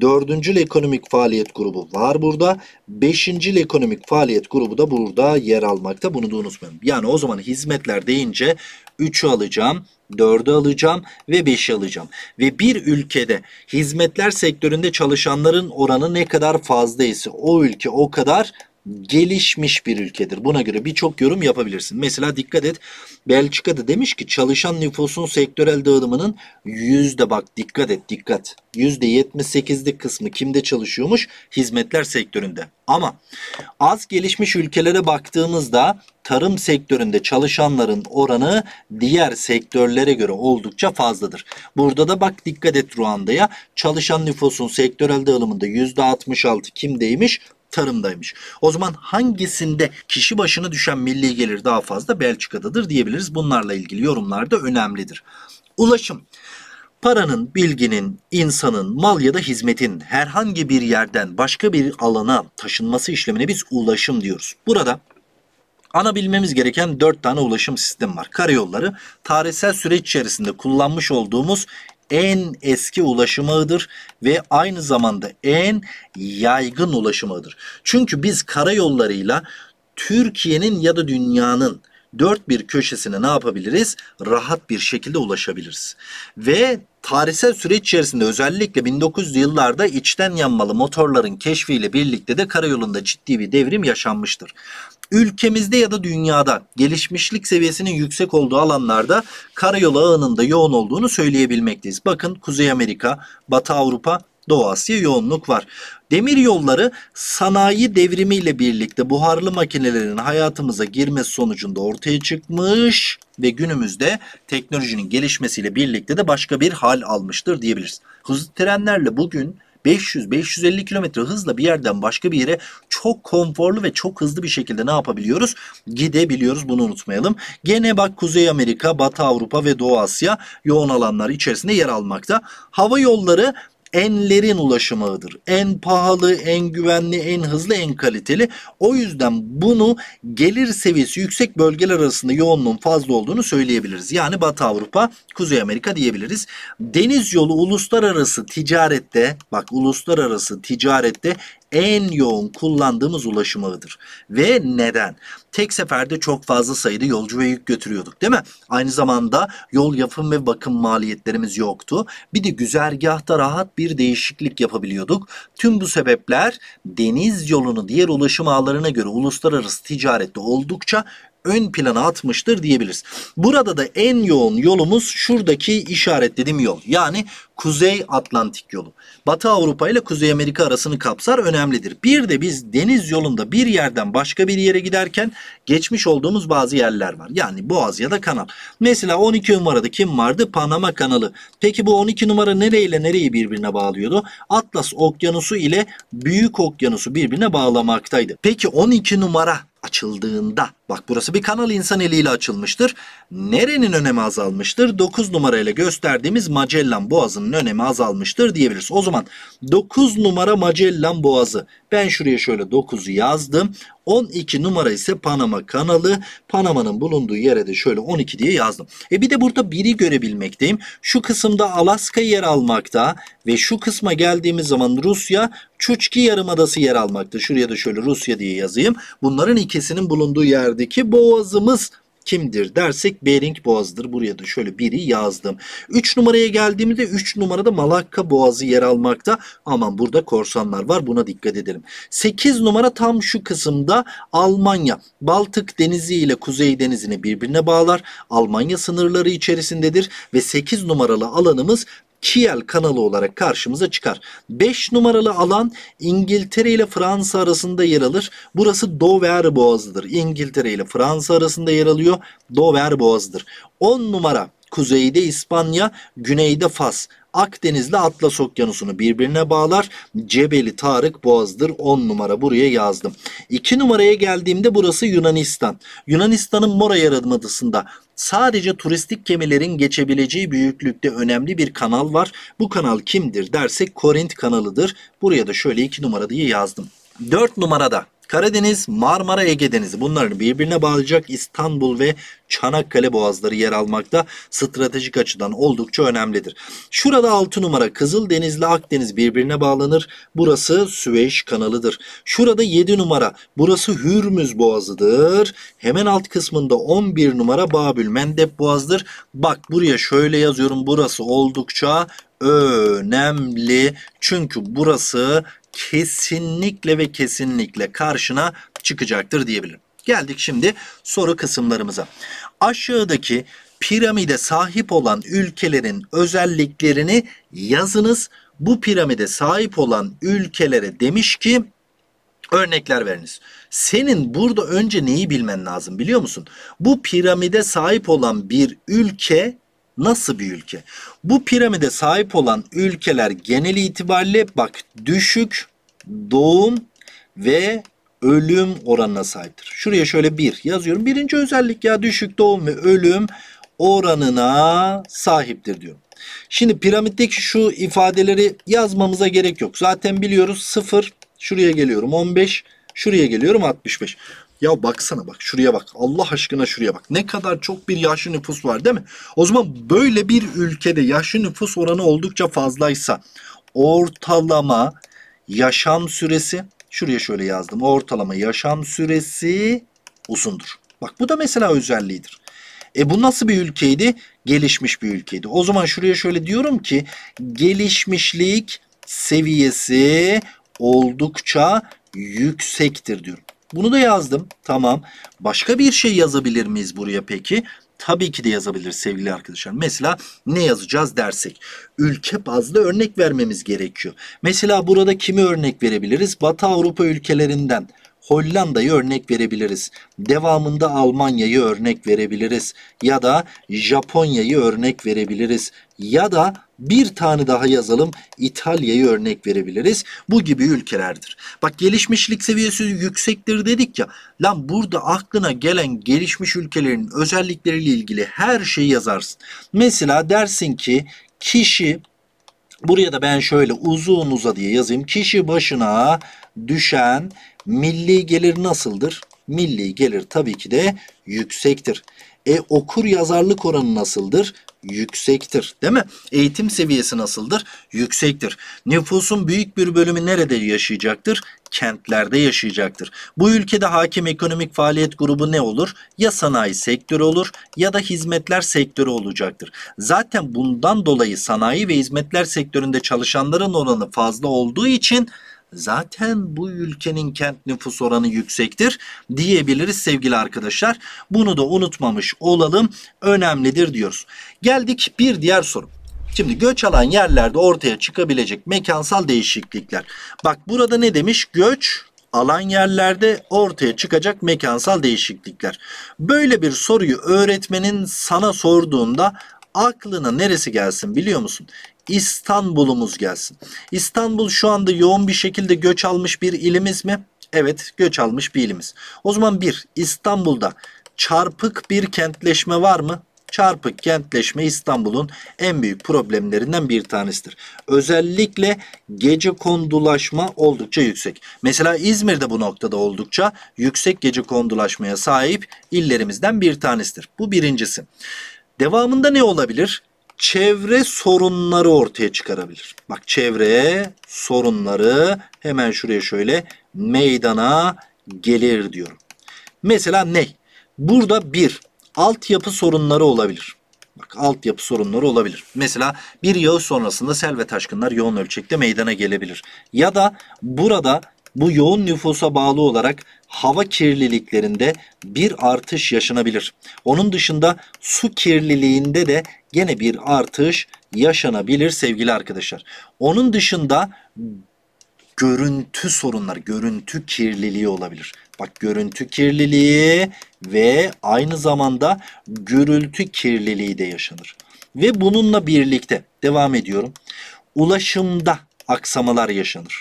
Dördüncül ekonomik faaliyet grubu var burada. Beşincil ekonomik faaliyet grubu da burada yer almakta. Bunu da unutmayın. Yani o zaman hizmetler deyince 3'ü alacağım. 4'ü alacağım ve 5'i alacağım. Ve bir ülkede hizmetler sektöründe çalışanların oranı ne kadar fazlaysa o ülke o kadar gelişmiş bir ülkedir. Buna göre birçok yorum yapabilirsin. Mesela dikkat et Belçika'da demiş ki çalışan nüfusun sektörel dağılımının yüzde bak dikkat et dikkat yüzde sekizlik kısmı kimde çalışıyormuş? Hizmetler sektöründe. Ama az gelişmiş ülkelere baktığımızda tarım sektöründe çalışanların oranı diğer sektörlere göre oldukça fazladır. Burada da bak dikkat et Ruanda'ya çalışan nüfusun sektörel dağılımında yüzde altmış altı kimdeymiş? tarımdaymış. O zaman hangisinde kişi başına düşen milli gelir daha fazla Belçika'dadır diyebiliriz. Bunlarla ilgili yorumlar da önemlidir. Ulaşım paranın, bilginin, insanın, mal ya da hizmetin herhangi bir yerden başka bir alana taşınması işlemine biz ulaşım diyoruz. Burada ana bilmemiz gereken 4 tane ulaşım sistemi var. Karayolları, tarihsel süreç içerisinde kullanmış olduğumuz en eski ulaşım ağıdır ve aynı zamanda en yaygın ulaşım ağıdır. Çünkü biz karayollarıyla Türkiye'nin ya da dünyanın dört bir köşesine ne yapabiliriz? Rahat bir şekilde ulaşabiliriz. Ve Tarihsel süreç içerisinde özellikle 1900'lü yıllarda içten yanmalı motorların keşfiyle birlikte de karayolunda ciddi bir devrim yaşanmıştır. Ülkemizde ya da dünyada gelişmişlik seviyesinin yüksek olduğu alanlarda karayolu ağının da yoğun olduğunu söyleyebilmekteyiz. Bakın Kuzey Amerika, Batı Avrupa Doğu Asya yoğunluk var. Demir yolları sanayi devrimiyle birlikte buharlı makinelerin hayatımıza girmesi sonucunda ortaya çıkmış ve günümüzde teknolojinin gelişmesiyle birlikte de başka bir hal almıştır diyebiliriz. Hızlı trenlerle bugün 500-550 kilometre hızla bir yerden başka bir yere çok konforlu ve çok hızlı bir şekilde ne yapabiliyoruz? Gidebiliyoruz bunu unutmayalım. Gene bak Kuzey Amerika, Batı Avrupa ve Doğu Asya yoğun alanlar içerisinde yer almakta. Hava yolları enlerin ulaşım ağıdır. En pahalı, en güvenli, en hızlı, en kaliteli. O yüzden bunu gelir seviyesi yüksek bölgeler arasında yoğunluğun fazla olduğunu söyleyebiliriz. Yani Batı Avrupa, Kuzey Amerika diyebiliriz. Deniz yolu uluslararası ticarette, bak uluslararası ticarette en yoğun kullandığımız ulaşım ağıdır. Ve neden? Tek seferde çok fazla sayıda yolcu ve yük götürüyorduk değil mi? Aynı zamanda yol yapım ve bakım maliyetlerimiz yoktu. Bir de güzergahta rahat bir değişiklik yapabiliyorduk. Tüm bu sebepler deniz yolunu diğer ulaşım ağlarına göre uluslararası ticarette oldukça ön plana atmıştır diyebiliriz. Burada da en yoğun yolumuz şuradaki işaretlediğim yol. Yani Kuzey Atlantik yolu. Batı Avrupa ile Kuzey Amerika arasını kapsar önemlidir. Bir de biz deniz yolunda bir yerden başka bir yere giderken geçmiş olduğumuz bazı yerler var. Yani Boğaz ya da kanal. Mesela 12 numarada kim vardı? Panama kanalı. Peki bu 12 numara nereyle nereyi birbirine bağlıyordu? Atlas okyanusu ile Büyük okyanusu birbirine bağlamaktaydı. Peki 12 numara açıldığında bak burası bir kanal insan eliyle açılmıştır. Nerenin önemi azalmıştır? 9 numarayla gösterdiğimiz Magellan Boğazı'nın önemi azalmıştır diyebiliriz. O zaman 9 numara Magellan Boğazı. Ben şuraya şöyle 9'u yazdım. 12 numara ise Panama kanalı. Panama'nın bulunduğu yere de şöyle 12 diye yazdım. E bir de burada 1'i görebilmekteyim. Şu kısımda Alaska yer almakta ve şu kısma geldiğimiz zaman Rusya Çuçki Yarımadası yer almakta. Şuraya da şöyle Rusya diye yazayım. Bunların ikisinin bulunduğu yerdeki boğazımız kimdir dersek Bering Boğazı'dır. Buraya da şöyle biri yazdım. 3 numaraya geldiğimizde 3 numarada Malakka Boğazı yer almakta. Aman burada korsanlar var buna dikkat edelim. 8 numara tam şu kısımda Almanya. Baltık Denizi ile Kuzey Denizi'ni birbirine bağlar. Almanya sınırları içerisindedir ve 8 numaralı alanımız Kiel kanalı olarak karşımıza çıkar. 5 numaralı alan İngiltere ile Fransa arasında yer alır. Burası Dover Boğazı'dır. İngiltere ile Fransa arasında yer alıyor. Dover Boğazı'dır. 10 numara kuzeyde İspanya, güneyde Fas. Akdeniz'le Atlas Okyanusu'nu birbirine bağlar. Cebeli Tarık Boğaz'dır. 10 numara buraya yazdım. 2 numaraya geldiğimde burası Yunanistan. Yunanistan'ın Mora Yarımadası'nda sadece turistik gemilerin geçebileceği büyüklükte önemli bir kanal var. Bu kanal kimdir dersek Korint kanalıdır. Buraya da şöyle 2 numara diye yazdım. 4 numarada Karadeniz, Marmara, Ege Denizi bunların birbirine bağlayacak İstanbul ve Çanakkale boğazları yer almakta stratejik açıdan oldukça önemlidir. Şurada 6 numara Kızıldeniz ile Akdeniz birbirine bağlanır. Burası Süveyş kanalıdır. Şurada 7 numara burası Hürmüz boğazıdır. Hemen alt kısmında 11 numara Babül Mendeb boğazıdır. Bak buraya şöyle yazıyorum burası oldukça önemli. Çünkü burası kesinlikle ve kesinlikle karşına çıkacaktır diyebilirim. Geldik şimdi soru kısımlarımıza. Aşağıdaki piramide sahip olan ülkelerin özelliklerini yazınız. Bu piramide sahip olan ülkelere demiş ki örnekler veriniz. Senin burada önce neyi bilmen lazım biliyor musun? Bu piramide sahip olan bir ülke Nasıl bir ülke? Bu piramide sahip olan ülkeler genel itibariyle bak düşük doğum ve ölüm oranına sahiptir. Şuraya şöyle bir yazıyorum. Birinci özellik ya düşük doğum ve ölüm oranına sahiptir diyorum. Şimdi piramitteki şu ifadeleri yazmamıza gerek yok. Zaten biliyoruz sıfır. şuraya geliyorum 15 şuraya geliyorum 65. Ya baksana bak şuraya bak. Allah aşkına şuraya bak. Ne kadar çok bir yaşlı nüfus var değil mi? O zaman böyle bir ülkede yaşlı nüfus oranı oldukça fazlaysa ortalama yaşam süresi şuraya şöyle yazdım. Ortalama yaşam süresi uzundur. Bak bu da mesela özelliğidir. E bu nasıl bir ülkeydi? Gelişmiş bir ülkeydi. O zaman şuraya şöyle diyorum ki gelişmişlik seviyesi oldukça yüksektir diyorum. Bunu da yazdım. Tamam. Başka bir şey yazabilir miyiz buraya peki? Tabii ki de yazabilir sevgili arkadaşlar. Mesela ne yazacağız dersek. Ülke bazlı örnek vermemiz gerekiyor. Mesela burada kimi örnek verebiliriz? Batı Avrupa ülkelerinden Hollanda'yı örnek verebiliriz. Devamında Almanya'yı örnek verebiliriz. Ya da Japonya'yı örnek verebiliriz. Ya da bir tane daha yazalım İtalya'yı örnek verebiliriz. Bu gibi ülkelerdir. Bak gelişmişlik seviyesi yüksektir dedik ya. Lan burada aklına gelen gelişmiş ülkelerin özellikleriyle ilgili her şeyi yazarsın. Mesela dersin ki kişi Buraya da ben şöyle uzun uza yazayım. Kişi başına düşen Milli gelir nasıldır? Milli gelir tabii ki de yüksektir. E okur yazarlık oranı nasıldır? Yüksektir değil mi? Eğitim seviyesi nasıldır? Yüksektir. Nüfusun büyük bir bölümü nerede yaşayacaktır? Kentlerde yaşayacaktır. Bu ülkede hakim ekonomik faaliyet grubu ne olur? Ya sanayi sektörü olur ya da hizmetler sektörü olacaktır. Zaten bundan dolayı sanayi ve hizmetler sektöründe çalışanların oranı fazla olduğu için zaten bu ülkenin kent nüfus oranı yüksektir diyebiliriz sevgili arkadaşlar. Bunu da unutmamış olalım. Önemlidir diyoruz. Geldik bir diğer soru. Şimdi göç alan yerlerde ortaya çıkabilecek mekansal değişiklikler. Bak burada ne demiş? Göç alan yerlerde ortaya çıkacak mekansal değişiklikler. Böyle bir soruyu öğretmenin sana sorduğunda aklına neresi gelsin biliyor musun? İstanbul'umuz gelsin. İstanbul şu anda yoğun bir şekilde göç almış bir ilimiz mi? Evet göç almış bir ilimiz. O zaman bir İstanbul'da çarpık bir kentleşme var mı? Çarpık kentleşme İstanbul'un en büyük problemlerinden bir tanesidir. Özellikle gece kondulaşma oldukça yüksek. Mesela İzmir'de bu noktada oldukça yüksek gece kondulaşmaya sahip illerimizden bir tanesidir. Bu birincisi. Devamında ne olabilir? çevre sorunları ortaya çıkarabilir. Bak çevre sorunları hemen şuraya şöyle meydana gelir diyorum. Mesela ne? Burada bir altyapı sorunları olabilir. Bak altyapı sorunları olabilir. Mesela bir yağış sonrasında sel ve taşkınlar yoğun ölçekte meydana gelebilir. Ya da burada bu yoğun nüfusa bağlı olarak hava kirliliklerinde bir artış yaşanabilir. Onun dışında su kirliliğinde de gene bir artış yaşanabilir sevgili arkadaşlar. Onun dışında görüntü sorunları, görüntü kirliliği olabilir. Bak görüntü kirliliği ve aynı zamanda gürültü kirliliği de yaşanır. Ve bununla birlikte devam ediyorum. Ulaşımda aksamalar yaşanır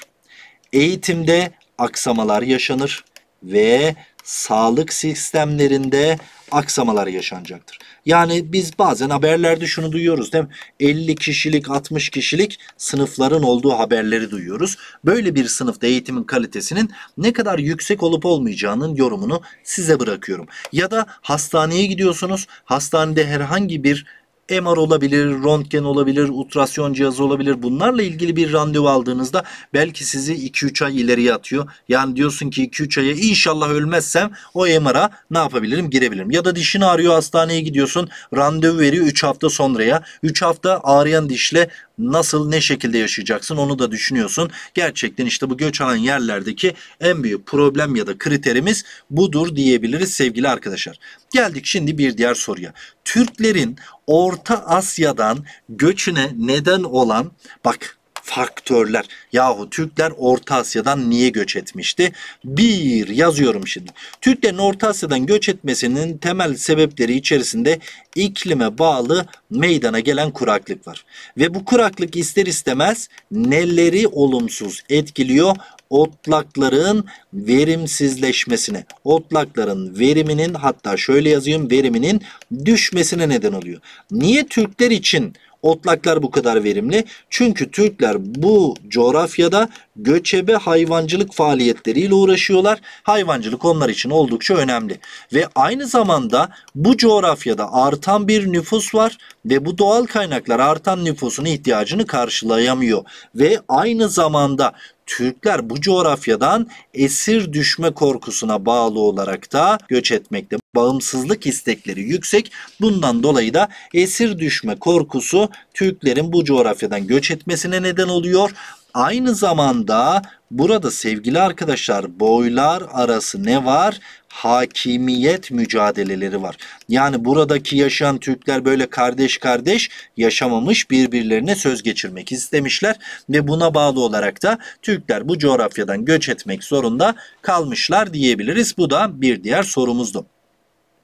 eğitimde aksamalar yaşanır ve sağlık sistemlerinde aksamalar yaşanacaktır. Yani biz bazen haberlerde şunu duyuyoruz değil mi? 50 kişilik 60 kişilik sınıfların olduğu haberleri duyuyoruz. Böyle bir sınıfta eğitimin kalitesinin ne kadar yüksek olup olmayacağının yorumunu size bırakıyorum. Ya da hastaneye gidiyorsunuz. Hastanede herhangi bir MR olabilir, röntgen olabilir, ultrasyon cihazı olabilir. Bunlarla ilgili bir randevu aldığınızda belki sizi 2-3 ay ileriye atıyor. Yani diyorsun ki 2-3 aya inşallah ölmezsem o MR'a ne yapabilirim? Girebilirim. Ya da dişin ağrıyor hastaneye gidiyorsun. Randevu veriyor 3 hafta sonraya. 3 hafta ağrıyan dişle nasıl ne şekilde yaşayacaksın onu da düşünüyorsun. Gerçekten işte bu göç alan yerlerdeki en büyük problem ya da kriterimiz budur diyebiliriz sevgili arkadaşlar. Geldik şimdi bir diğer soruya. Türklerin Orta Asya'dan göçüne neden olan bak faktörler. Yahu Türkler Orta Asya'dan niye göç etmişti? Bir yazıyorum şimdi. Türklerin Orta Asya'dan göç etmesinin temel sebepleri içerisinde iklime bağlı meydana gelen kuraklık var. Ve bu kuraklık ister istemez neleri olumsuz etkiliyor? otlakların verimsizleşmesine, otlakların veriminin hatta şöyle yazayım veriminin düşmesine neden oluyor. Niye Türkler için otlaklar bu kadar verimli. Çünkü Türkler bu coğrafyada göçebe hayvancılık faaliyetleriyle uğraşıyorlar. Hayvancılık onlar için oldukça önemli. Ve aynı zamanda bu coğrafyada artan bir nüfus var ve bu doğal kaynaklar artan nüfusun ihtiyacını karşılayamıyor. Ve aynı zamanda Türkler bu coğrafyadan esir düşme korkusuna bağlı olarak da göç etmekte. Bağımsızlık istekleri yüksek. Bundan dolayı da esir düşme korkusu Türklerin bu coğrafyadan göç etmesine neden oluyor. Aynı zamanda burada sevgili arkadaşlar boylar arası ne var? Hakimiyet mücadeleleri var. Yani buradaki yaşayan Türkler böyle kardeş kardeş yaşamamış birbirlerine söz geçirmek istemişler ve buna bağlı olarak da Türkler bu coğrafyadan göç etmek zorunda kalmışlar diyebiliriz. Bu da bir diğer sorumuzdu.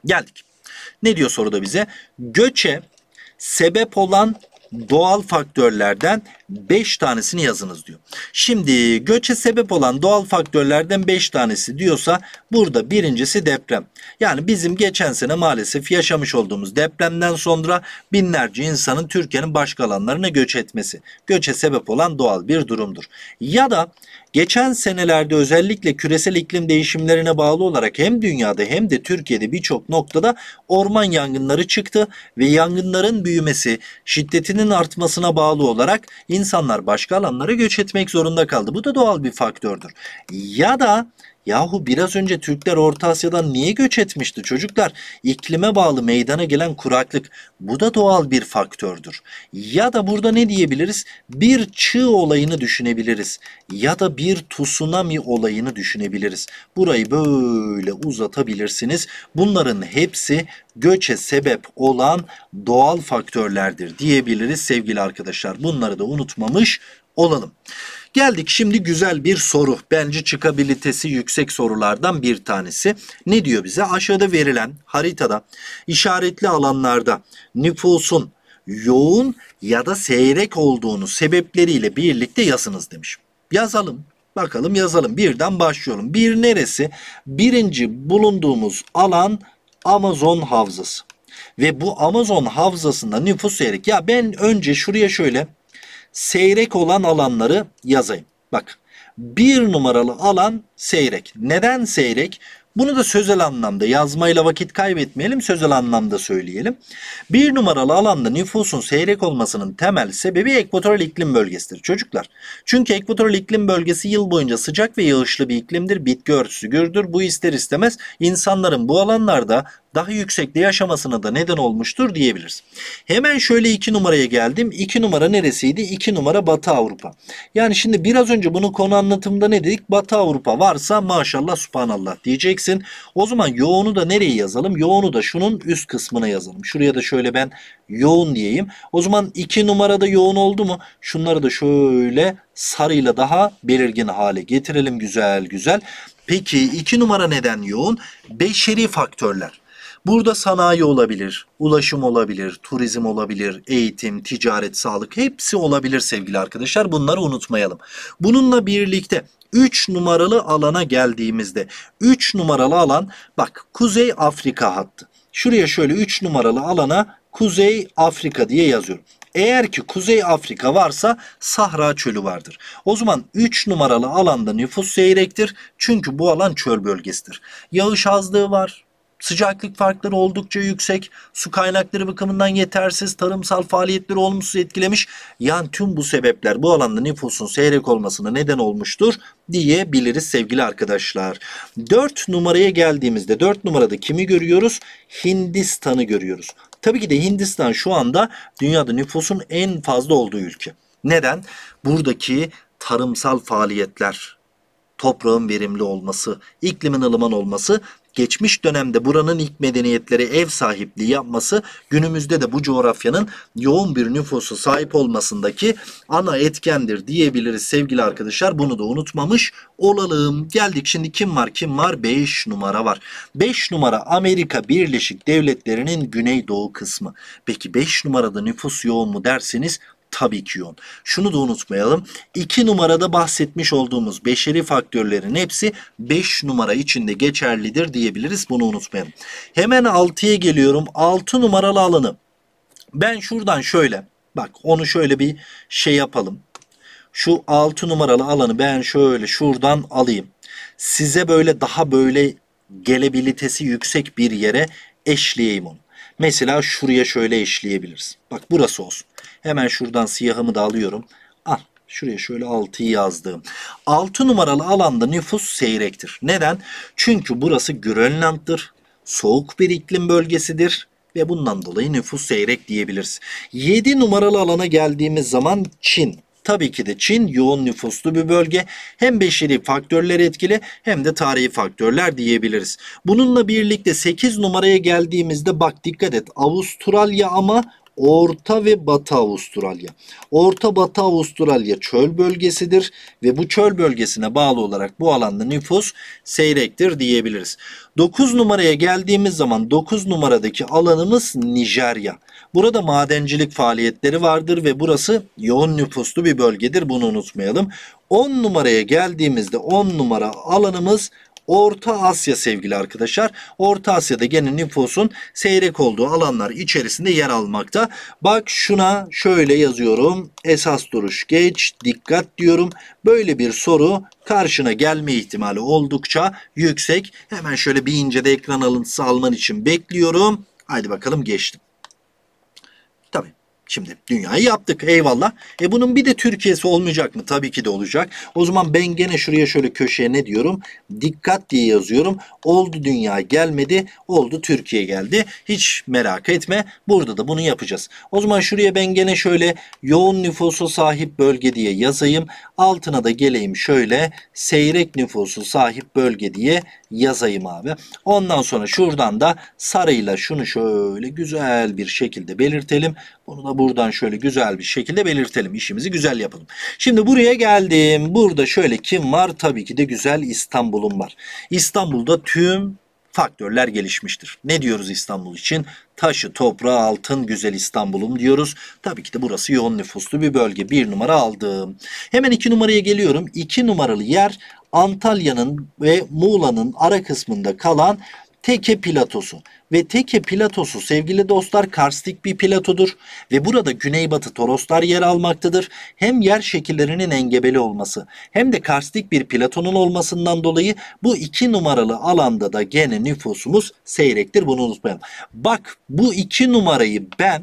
Geldik. Ne diyor soruda bize? Göçe sebep olan doğal faktörlerden 5 tanesini yazınız diyor. Şimdi göçe sebep olan doğal faktörlerden 5 tanesi diyorsa burada birincisi deprem. Yani bizim geçen sene maalesef yaşamış olduğumuz depremden sonra binlerce insanın Türkiye'nin başka alanlarına göç etmesi. Göçe sebep olan doğal bir durumdur. Ya da geçen senelerde özellikle küresel iklim değişimlerine bağlı olarak hem dünyada hem de Türkiye'de birçok noktada orman yangınları çıktı ve yangınların büyümesi, şiddetinin artmasına bağlı olarak insanların insanlar başka alanlara göç etmek zorunda kaldı. Bu da doğal bir faktördür. Ya da Yahu biraz önce Türkler Orta Asya'dan niye göç etmişti çocuklar? İklime bağlı meydana gelen kuraklık bu da doğal bir faktördür. Ya da burada ne diyebiliriz? Bir çığ olayını düşünebiliriz. Ya da bir tsunami olayını düşünebiliriz. Burayı böyle uzatabilirsiniz. Bunların hepsi göçe sebep olan doğal faktörlerdir diyebiliriz sevgili arkadaşlar. Bunları da unutmamış olalım. Geldik şimdi güzel bir soru. Bence çıkabilitesi yüksek sorulardan bir tanesi. Ne diyor bize? Aşağıda verilen haritada işaretli alanlarda nüfusun yoğun ya da seyrek olduğunu sebepleriyle birlikte yazınız demiş. Yazalım. Bakalım yazalım. Birden başlıyorum. Bir neresi? Birinci bulunduğumuz alan Amazon havzası. Ve bu Amazon havzasında nüfus seyrek. Ya ben önce şuraya şöyle seyrek olan alanları yazayım. Bak bir numaralı alan seyrek. Neden seyrek? Bunu da sözel anlamda yazmayla vakit kaybetmeyelim sözel anlamda söyleyelim. Bir numaralı alanda nüfusun seyrek olmasının temel sebebi ekvatoral iklim bölgesidir çocuklar. Çünkü ekvatoral iklim bölgesi yıl boyunca sıcak ve yağışlı bir iklimdir. Bitki örtüsü gürdür. Bu ister istemez insanların bu alanlarda daha yüksekte yaşamasına da neden olmuştur diyebiliriz. Hemen şöyle 2 numaraya geldim. 2 numara neresiydi? 2 numara Batı Avrupa. Yani şimdi biraz önce bunun konu anlatımında ne dedik? Batı Avrupa varsa maşallah subhanallah diyeceksin. O zaman yoğunu da nereye yazalım? Yoğunu da şunun üst kısmına yazalım. Şuraya da şöyle ben yoğun diyeyim. O zaman 2 numarada yoğun oldu mu? Şunları da şöyle sarıyla daha belirgin hale getirelim güzel güzel. Peki 2 numara neden yoğun? Beşeri faktörler. Burada sanayi olabilir, ulaşım olabilir, turizm olabilir, eğitim, ticaret, sağlık hepsi olabilir sevgili arkadaşlar. Bunları unutmayalım. Bununla birlikte 3 numaralı alana geldiğimizde 3 numaralı alan bak Kuzey Afrika hattı. Şuraya şöyle 3 numaralı alana Kuzey Afrika diye yazıyorum. Eğer ki Kuzey Afrika varsa Sahra Çölü vardır. O zaman 3 numaralı alanda nüfus seyrektir. Çünkü bu alan çöl bölgesidir. Yağış azlığı var, Sıcaklık farkları oldukça yüksek, su kaynakları bakımından yetersiz, tarımsal faaliyetleri olumsuz etkilemiş. Yani tüm bu sebepler bu alanda nüfusun seyrek olmasına neden olmuştur diyebiliriz sevgili arkadaşlar. 4 numaraya geldiğimizde 4 numarada kimi görüyoruz? Hindistan'ı görüyoruz. Tabii ki de Hindistan şu anda dünyada nüfusun en fazla olduğu ülke. Neden? Buradaki tarımsal faaliyetler, toprağın verimli olması, iklimin ılıman olması geçmiş dönemde buranın ilk medeniyetlere ev sahipliği yapması günümüzde de bu coğrafyanın yoğun bir nüfusu sahip olmasındaki ana etkendir diyebiliriz sevgili arkadaşlar. Bunu da unutmamış olalım. Geldik şimdi kim var kim var? 5 numara var. 5 numara Amerika Birleşik Devletleri'nin güneydoğu kısmı. Peki 5 numarada nüfus yoğun mu derseniz tabii ki yoğun. Şunu da unutmayalım. 2 numarada bahsetmiş olduğumuz beşeri faktörlerin hepsi 5 numara içinde geçerlidir diyebiliriz. Bunu unutmayalım. Hemen 6'ya geliyorum. 6 numaralı alanı. Ben şuradan şöyle bak onu şöyle bir şey yapalım. Şu 6 numaralı alanı ben şöyle şuradan alayım. Size böyle daha böyle gelebilitesi yüksek bir yere eşleyeyim onu. Mesela şuraya şöyle eşleyebiliriz. Bak burası olsun. Hemen şuradan siyahımı da alıyorum. Al. Şuraya şöyle 6'yı yazdım. 6 numaralı alanda nüfus seyrektir. Neden? Çünkü burası Grönland'dır. Soğuk bir iklim bölgesidir ve bundan dolayı nüfus seyrek diyebiliriz. 7 numaralı alana geldiğimiz zaman Çin. Tabii ki de Çin yoğun nüfuslu bir bölge. Hem beşeri faktörler etkili hem de tarihi faktörler diyebiliriz. Bununla birlikte 8 numaraya geldiğimizde bak dikkat et Avustralya ama Orta ve Batı Avustralya. Orta Batı Avustralya çöl bölgesidir ve bu çöl bölgesine bağlı olarak bu alanda nüfus seyrektir diyebiliriz. 9 numaraya geldiğimiz zaman 9 numaradaki alanımız Nijerya. Burada madencilik faaliyetleri vardır ve burası yoğun nüfuslu bir bölgedir. Bunu unutmayalım. 10 numaraya geldiğimizde 10 numara alanımız Orta Asya sevgili arkadaşlar. Orta Asya'da gene nüfusun seyrek olduğu alanlar içerisinde yer almakta. Bak şuna şöyle yazıyorum. Esas duruş geç, dikkat diyorum. Böyle bir soru karşına gelme ihtimali oldukça yüksek. Hemen şöyle bir ince de ekran alıntısı alman için bekliyorum. Haydi bakalım geçtim. Şimdi dünyayı yaptık eyvallah. E bunun bir de Türkiye'si olmayacak mı? Tabii ki de olacak. O zaman ben gene şuraya şöyle köşeye ne diyorum? Dikkat diye yazıyorum. Oldu dünya gelmedi. Oldu Türkiye geldi. Hiç merak etme. Burada da bunu yapacağız. O zaman şuraya ben gene şöyle yoğun nüfusu sahip bölge diye yazayım. Altına da geleyim şöyle seyrek nüfusu sahip bölge diye yazayım abi. Ondan sonra şuradan da sarıyla şunu şöyle güzel bir şekilde belirtelim. Bunu da Buradan şöyle güzel bir şekilde belirtelim. İşimizi güzel yapalım. Şimdi buraya geldim. Burada şöyle kim var? Tabii ki de güzel İstanbul'um var. İstanbul'da tüm faktörler gelişmiştir. Ne diyoruz İstanbul için? Taşı, toprağı, altın, güzel İstanbul'um diyoruz. Tabii ki de burası yoğun nüfuslu bir bölge. Bir numara aldım. Hemen iki numaraya geliyorum. İki numaralı yer Antalya'nın ve Muğla'nın ara kısmında kalan Teke platosu ve Teke platosu sevgili dostlar karstik bir platodur ve burada güneybatı toroslar yer almaktadır. Hem yer şekillerinin engebeli olması hem de karstik bir platonun olmasından dolayı bu iki numaralı alanda da gene nüfusumuz seyrektir bunu unutmayalım. Bak bu iki numarayı ben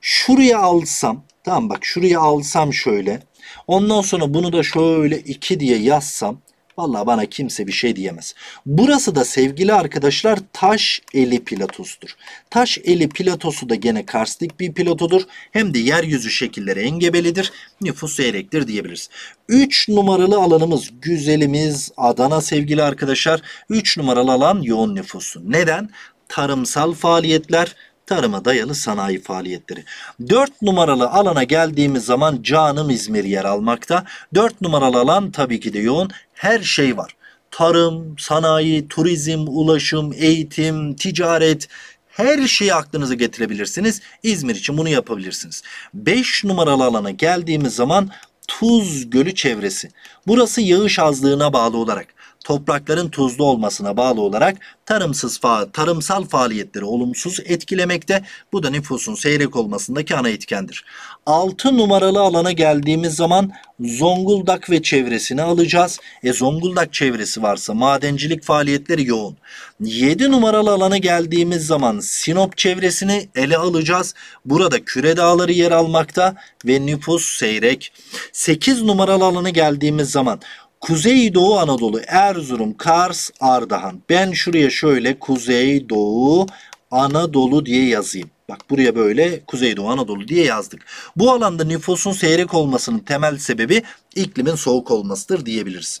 şuraya alsam tamam bak şuraya alsam şöyle ondan sonra bunu da şöyle 2 diye yazsam Vallahi bana kimse bir şey diyemez. Burası da sevgili arkadaşlar taş eli platostur. Taş eli platosu da gene karstik bir platodur. Hem de yeryüzü şekilleri engebelidir. Nüfus eğrektir diyebiliriz. 3 numaralı alanımız güzelimiz Adana sevgili arkadaşlar. 3 numaralı alan yoğun nüfusu. Neden? Tarımsal faaliyetler, tarıma dayalı sanayi faaliyetleri. 4 numaralı alana geldiğimiz zaman canım İzmir yer almakta. 4 numaralı alan tabii ki de yoğun her şey var. Tarım, sanayi, turizm, ulaşım, eğitim, ticaret her şeyi aklınıza getirebilirsiniz. İzmir için bunu yapabilirsiniz. 5 numaralı alana geldiğimiz zaman Tuz Gölü çevresi. Burası yağış azlığına bağlı olarak toprakların tuzlu olmasına bağlı olarak tarımsız fa tarımsal faaliyetleri olumsuz etkilemekte. Bu da nüfusun seyrek olmasındaki ana etkendir. 6 numaralı alana geldiğimiz zaman Zonguldak ve çevresini alacağız. E Zonguldak çevresi varsa madencilik faaliyetleri yoğun. 7 numaralı alana geldiğimiz zaman Sinop çevresini ele alacağız. Burada küre dağları yer almakta ve nüfus seyrek. 8 numaralı alana geldiğimiz zaman Kuzeydoğu Anadolu, Erzurum, Kars, Ardahan. Ben şuraya şöyle Kuzeydoğu Anadolu diye yazayım. Bak buraya böyle Kuzeydoğu Anadolu diye yazdık. Bu alanda nüfusun seyrek olmasının temel sebebi iklimin soğuk olmasıdır diyebiliriz.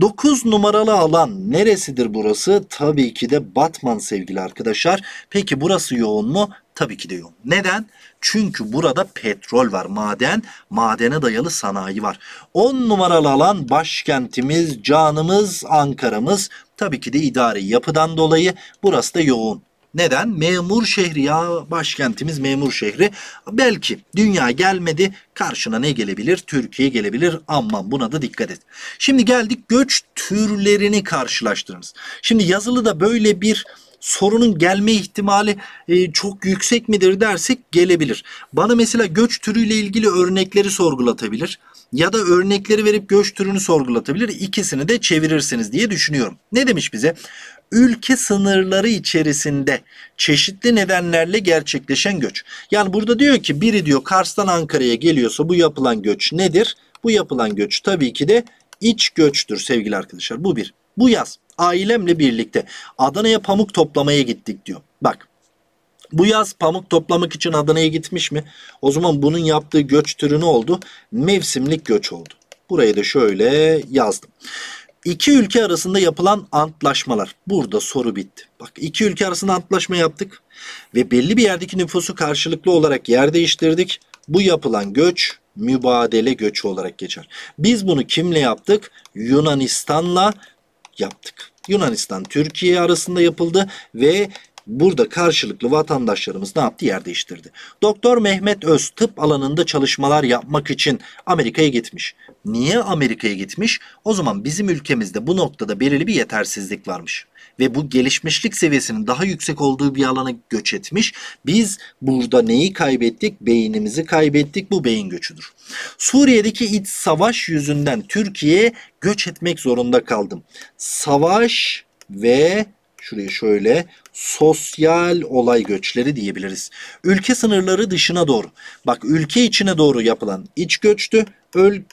9 numaralı alan neresidir burası? Tabii ki de Batman sevgili arkadaşlar. Peki burası yoğun mu? Tabii ki de yoğun. Neden? Çünkü burada petrol var, maden, madene dayalı sanayi var. 10 numaralı alan başkentimiz, canımız, Ankara'mız. Tabii ki de idari yapıdan dolayı burası da yoğun. Neden? Memur şehri ya başkentimiz memur şehri. Belki dünya gelmedi karşına ne gelebilir? Türkiye gelebilir. Aman buna da dikkat et. Şimdi geldik göç türlerini karşılaştırınız. Şimdi yazılı da böyle bir sorunun gelme ihtimali e, çok yüksek midir dersek gelebilir. Bana mesela göç türüyle ilgili örnekleri sorgulatabilir ya da örnekleri verip göç türünü sorgulatabilir. İkisini de çevirirsiniz diye düşünüyorum. Ne demiş bize? Ülke sınırları içerisinde çeşitli nedenlerle gerçekleşen göç. Yani burada diyor ki biri diyor Kars'tan Ankara'ya geliyorsa bu yapılan göç nedir? Bu yapılan göç tabii ki de iç göçtür sevgili arkadaşlar. Bu bir. Bu yaz ailemle birlikte Adana'ya pamuk toplamaya gittik diyor. Bak bu yaz pamuk toplamak için Adana'ya gitmiş mi? O zaman bunun yaptığı göç türü ne oldu? Mevsimlik göç oldu. Burayı da şöyle yazdım. İki ülke arasında yapılan antlaşmalar. Burada soru bitti. Bak iki ülke arasında antlaşma yaptık ve belli bir yerdeki nüfusu karşılıklı olarak yer değiştirdik. Bu yapılan göç mübadele göçü olarak geçer. Biz bunu kimle yaptık? Yunanistan'la yaptık. Yunanistan Türkiye arasında yapıldı ve Burada karşılıklı vatandaşlarımız ne yaptı? Yer değiştirdi. Doktor Mehmet Öz tıp alanında çalışmalar yapmak için Amerika'ya gitmiş. Niye Amerika'ya gitmiş? O zaman bizim ülkemizde bu noktada belirli bir yetersizlik varmış ve bu gelişmişlik seviyesinin daha yüksek olduğu bir alana göç etmiş. Biz burada neyi kaybettik? Beynimizi kaybettik. Bu beyin göçüdür. Suriye'deki iç savaş yüzünden Türkiye'ye göç etmek zorunda kaldım. Savaş ve şuraya şöyle sosyal olay göçleri diyebiliriz. Ülke sınırları dışına doğru. Bak ülke içine doğru yapılan iç göçtü.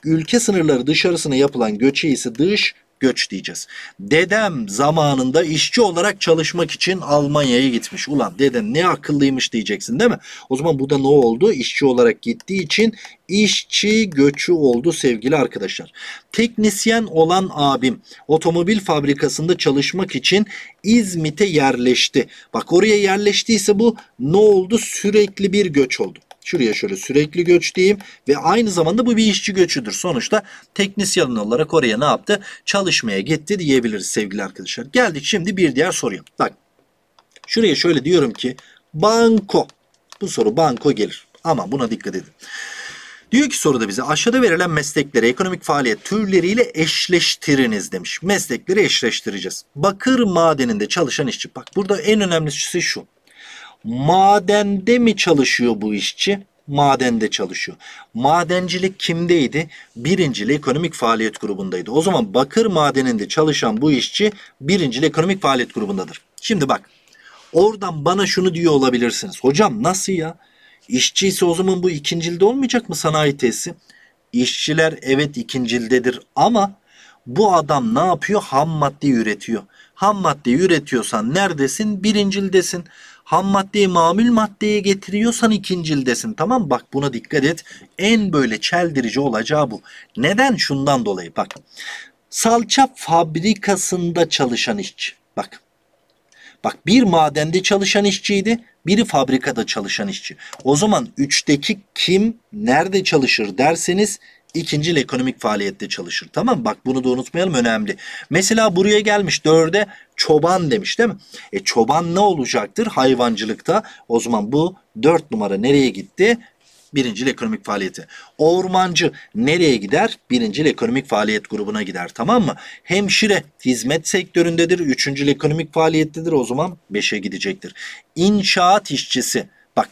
Ülke sınırları dışarısına yapılan göçe ise dış göç diyeceğiz. Dedem zamanında işçi olarak çalışmak için Almanya'ya gitmiş. Ulan dedem ne akıllıymış diyeceksin değil mi? O zaman bu da ne oldu? İşçi olarak gittiği için işçi göçü oldu sevgili arkadaşlar. Teknisyen olan abim otomobil fabrikasında çalışmak için İzmit'e yerleşti. Bak oraya yerleştiyse bu ne oldu? Sürekli bir göç oldu. Şuraya şöyle sürekli göç diyeyim ve aynı zamanda bu bir işçi göçüdür. Sonuçta teknisyen olarak oraya ne yaptı? Çalışmaya gitti diyebiliriz sevgili arkadaşlar. Geldik şimdi bir diğer soruya. Bak şuraya şöyle diyorum ki banko. Bu soru banko gelir. Ama buna dikkat edin. Diyor ki soruda bize aşağıda verilen meslekleri ekonomik faaliyet türleriyle eşleştiriniz demiş. Meslekleri eşleştireceğiz. Bakır madeninde çalışan işçi. Bak burada en önemlisi şu. Madende mi çalışıyor bu işçi? Madende çalışıyor. Madencilik kimdeydi? Birincili ekonomik faaliyet grubundaydı. O zaman bakır madeninde çalışan bu işçi birincili ekonomik faaliyet grubundadır. Şimdi bak oradan bana şunu diyor olabilirsiniz. Hocam nasıl ya? İşçi ise o zaman bu ikincilde olmayacak mı sanayi tesisi? İşçiler evet ikincildedir ama bu adam ne yapıyor? Ham madde üretiyor. Ham madde üretiyorsan neredesin? Birincildesin ham maddeyi mamül maddeye getiriyorsan ikincildesin tamam Bak buna dikkat et. En böyle çeldirici olacağı bu. Neden? Şundan dolayı bak. Salça fabrikasında çalışan işçi. Bak. Bak bir madende çalışan işçiydi, biri fabrikada çalışan işçi. O zaman üçteki kim nerede çalışır derseniz İkincil ekonomik faaliyette çalışır. Tamam bak bunu da unutmayalım önemli. Mesela buraya gelmiş dörde çoban demiş değil mi? E çoban ne olacaktır hayvancılıkta? O zaman bu 4 numara nereye gitti? Birincil ekonomik faaliyeti. Ormancı nereye gider? Birincil ekonomik faaliyet grubuna gider tamam mı? Hemşire hizmet sektöründedir. Üçüncül ekonomik faaliyettedir. O zaman 5'e gidecektir. İnşaat işçisi. Bak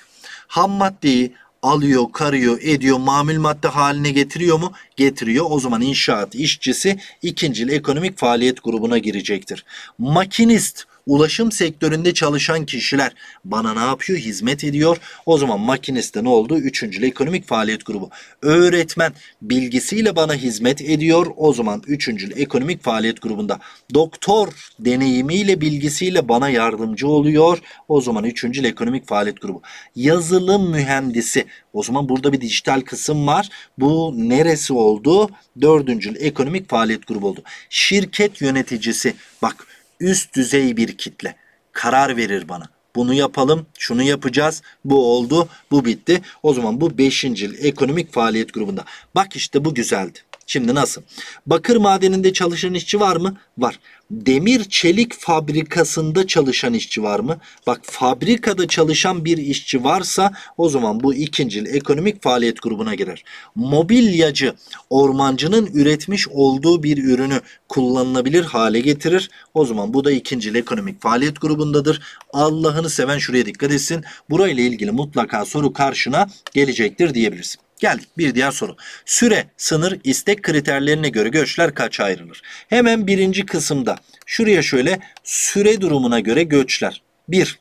ham maddeyi alıyor, karıyor, ediyor, mamül madde haline getiriyor mu? Getiriyor. O zaman inşaat işçisi ikincil ekonomik faaliyet grubuna girecektir. Makinist ulaşım sektöründe çalışan kişiler bana ne yapıyor? Hizmet ediyor. O zaman makinist ne oldu? Üçüncülü ekonomik faaliyet grubu. Öğretmen bilgisiyle bana hizmet ediyor. O zaman üçüncülü ekonomik faaliyet grubunda. Doktor deneyimiyle bilgisiyle bana yardımcı oluyor. O zaman üçüncülü ekonomik faaliyet grubu. Yazılım mühendisi. O zaman burada bir dijital kısım var. Bu neresi oldu? Dördüncül ekonomik faaliyet grubu oldu. Şirket yöneticisi. Bak üst düzey bir kitle karar verir bana. Bunu yapalım, şunu yapacağız, bu oldu, bu bitti. O zaman bu 5. ekonomik faaliyet grubunda. Bak işte bu güzeldi. Şimdi nasıl? Bakır madeninde çalışan işçi var mı? Var demir çelik fabrikasında çalışan işçi var mı? Bak fabrikada çalışan bir işçi varsa o zaman bu ikincil ekonomik faaliyet grubuna girer. Mobilyacı ormancının üretmiş olduğu bir ürünü kullanılabilir hale getirir. O zaman bu da ikincil ekonomik faaliyet grubundadır. Allah'ını seven şuraya dikkat etsin. Burayla ilgili mutlaka soru karşına gelecektir diyebilirsin. Geldik bir diğer soru. Süre, sınır, istek kriterlerine göre göçler kaç ayrılır? Hemen birinci kısımda şuraya şöyle süre durumuna göre göçler. Bir,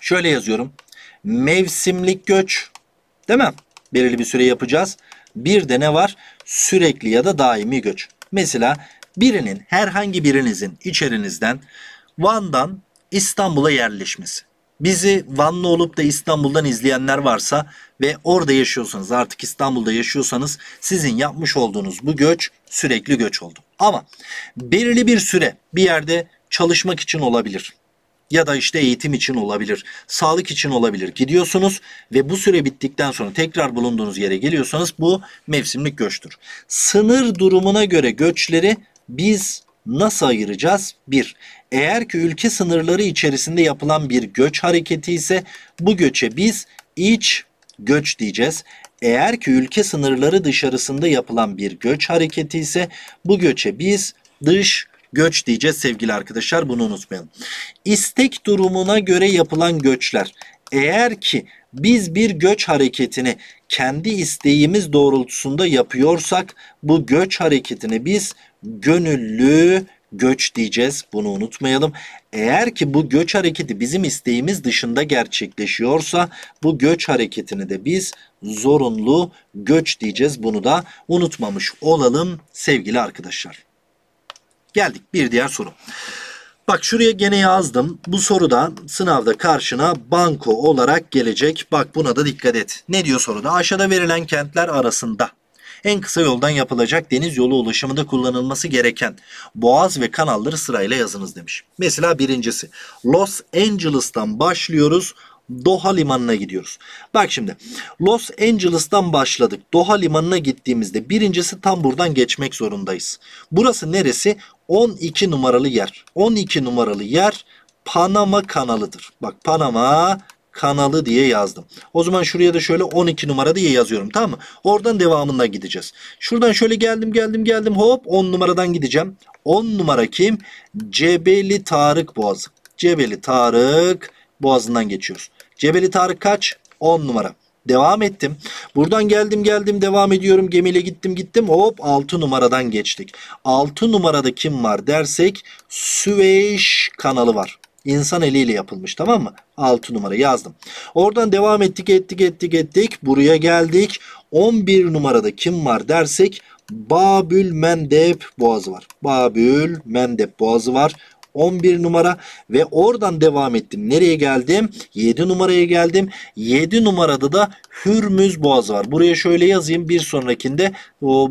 şöyle yazıyorum. Mevsimlik göç, değil mi? Belirli bir süre yapacağız. Bir de ne var? Sürekli ya da daimi göç. Mesela birinin, herhangi birinizin içerinizden Van'dan İstanbul'a yerleşmesi. Bizi Vanlı olup da İstanbul'dan izleyenler varsa ve orada yaşıyorsanız artık İstanbul'da yaşıyorsanız sizin yapmış olduğunuz bu göç sürekli göç oldu. Ama belirli bir süre bir yerde çalışmak için olabilir ya da işte eğitim için olabilir, sağlık için olabilir gidiyorsunuz ve bu süre bittikten sonra tekrar bulunduğunuz yere geliyorsanız bu mevsimlik göçtür. Sınır durumuna göre göçleri biz nasıl ayıracağız? 1. Eğer ki ülke sınırları içerisinde yapılan bir göç hareketi ise bu göçe biz iç göç diyeceğiz. Eğer ki ülke sınırları dışarısında yapılan bir göç hareketi ise bu göçe biz dış göç diyeceğiz sevgili arkadaşlar bunu unutmayalım. İstek durumuna göre yapılan göçler eğer ki biz bir göç hareketini kendi isteğimiz doğrultusunda yapıyorsak bu göç hareketini biz gönüllü göç diyeceğiz. Bunu unutmayalım. Eğer ki bu göç hareketi bizim isteğimiz dışında gerçekleşiyorsa bu göç hareketini de biz zorunlu göç diyeceğiz. Bunu da unutmamış olalım sevgili arkadaşlar. Geldik bir diğer soru. Bak şuraya gene yazdım. Bu soruda sınavda karşına banko olarak gelecek. Bak buna da dikkat et. Ne diyor soruda? Aşağıda verilen kentler arasında en kısa yoldan yapılacak deniz yolu ulaşımında kullanılması gereken boğaz ve kanalları sırayla yazınız demiş. Mesela birincisi Los Angeles'tan başlıyoruz. Doha limanına gidiyoruz. Bak şimdi Los Angeles'tan başladık. Doha limanına gittiğimizde birincisi tam buradan geçmek zorundayız. Burası neresi? 12 numaralı yer. 12 numaralı yer Panama kanalıdır. Bak Panama kanalı diye yazdım. O zaman şuraya da şöyle 12 numara diye yazıyorum tamam mı? Oradan devamında gideceğiz. Şuradan şöyle geldim geldim geldim hop 10 numaradan gideceğim. 10 numara kim? Cebeli Tarık Boğazı. Cebeli Tarık Boğazı'ndan geçiyoruz. Cebeli Tarık kaç? 10 numara. Devam ettim. Buradan geldim geldim devam ediyorum. Gemiyle gittim gittim. Hop 6 numaradan geçtik. 6 numarada kim var dersek Süveyş kanalı var. İnsan eliyle yapılmış tamam mı? 6 numara yazdım. Oradan devam ettik ettik ettik ettik. Buraya geldik. 11 numarada kim var dersek Babül Mendeb Boğazı var. Babül Mendeb Boğazı var. 11 numara ve oradan devam ettim. Nereye geldim? 7 numaraya geldim. 7 numarada da Hürmüz Boğazı var. Buraya şöyle yazayım. Bir sonrakinde o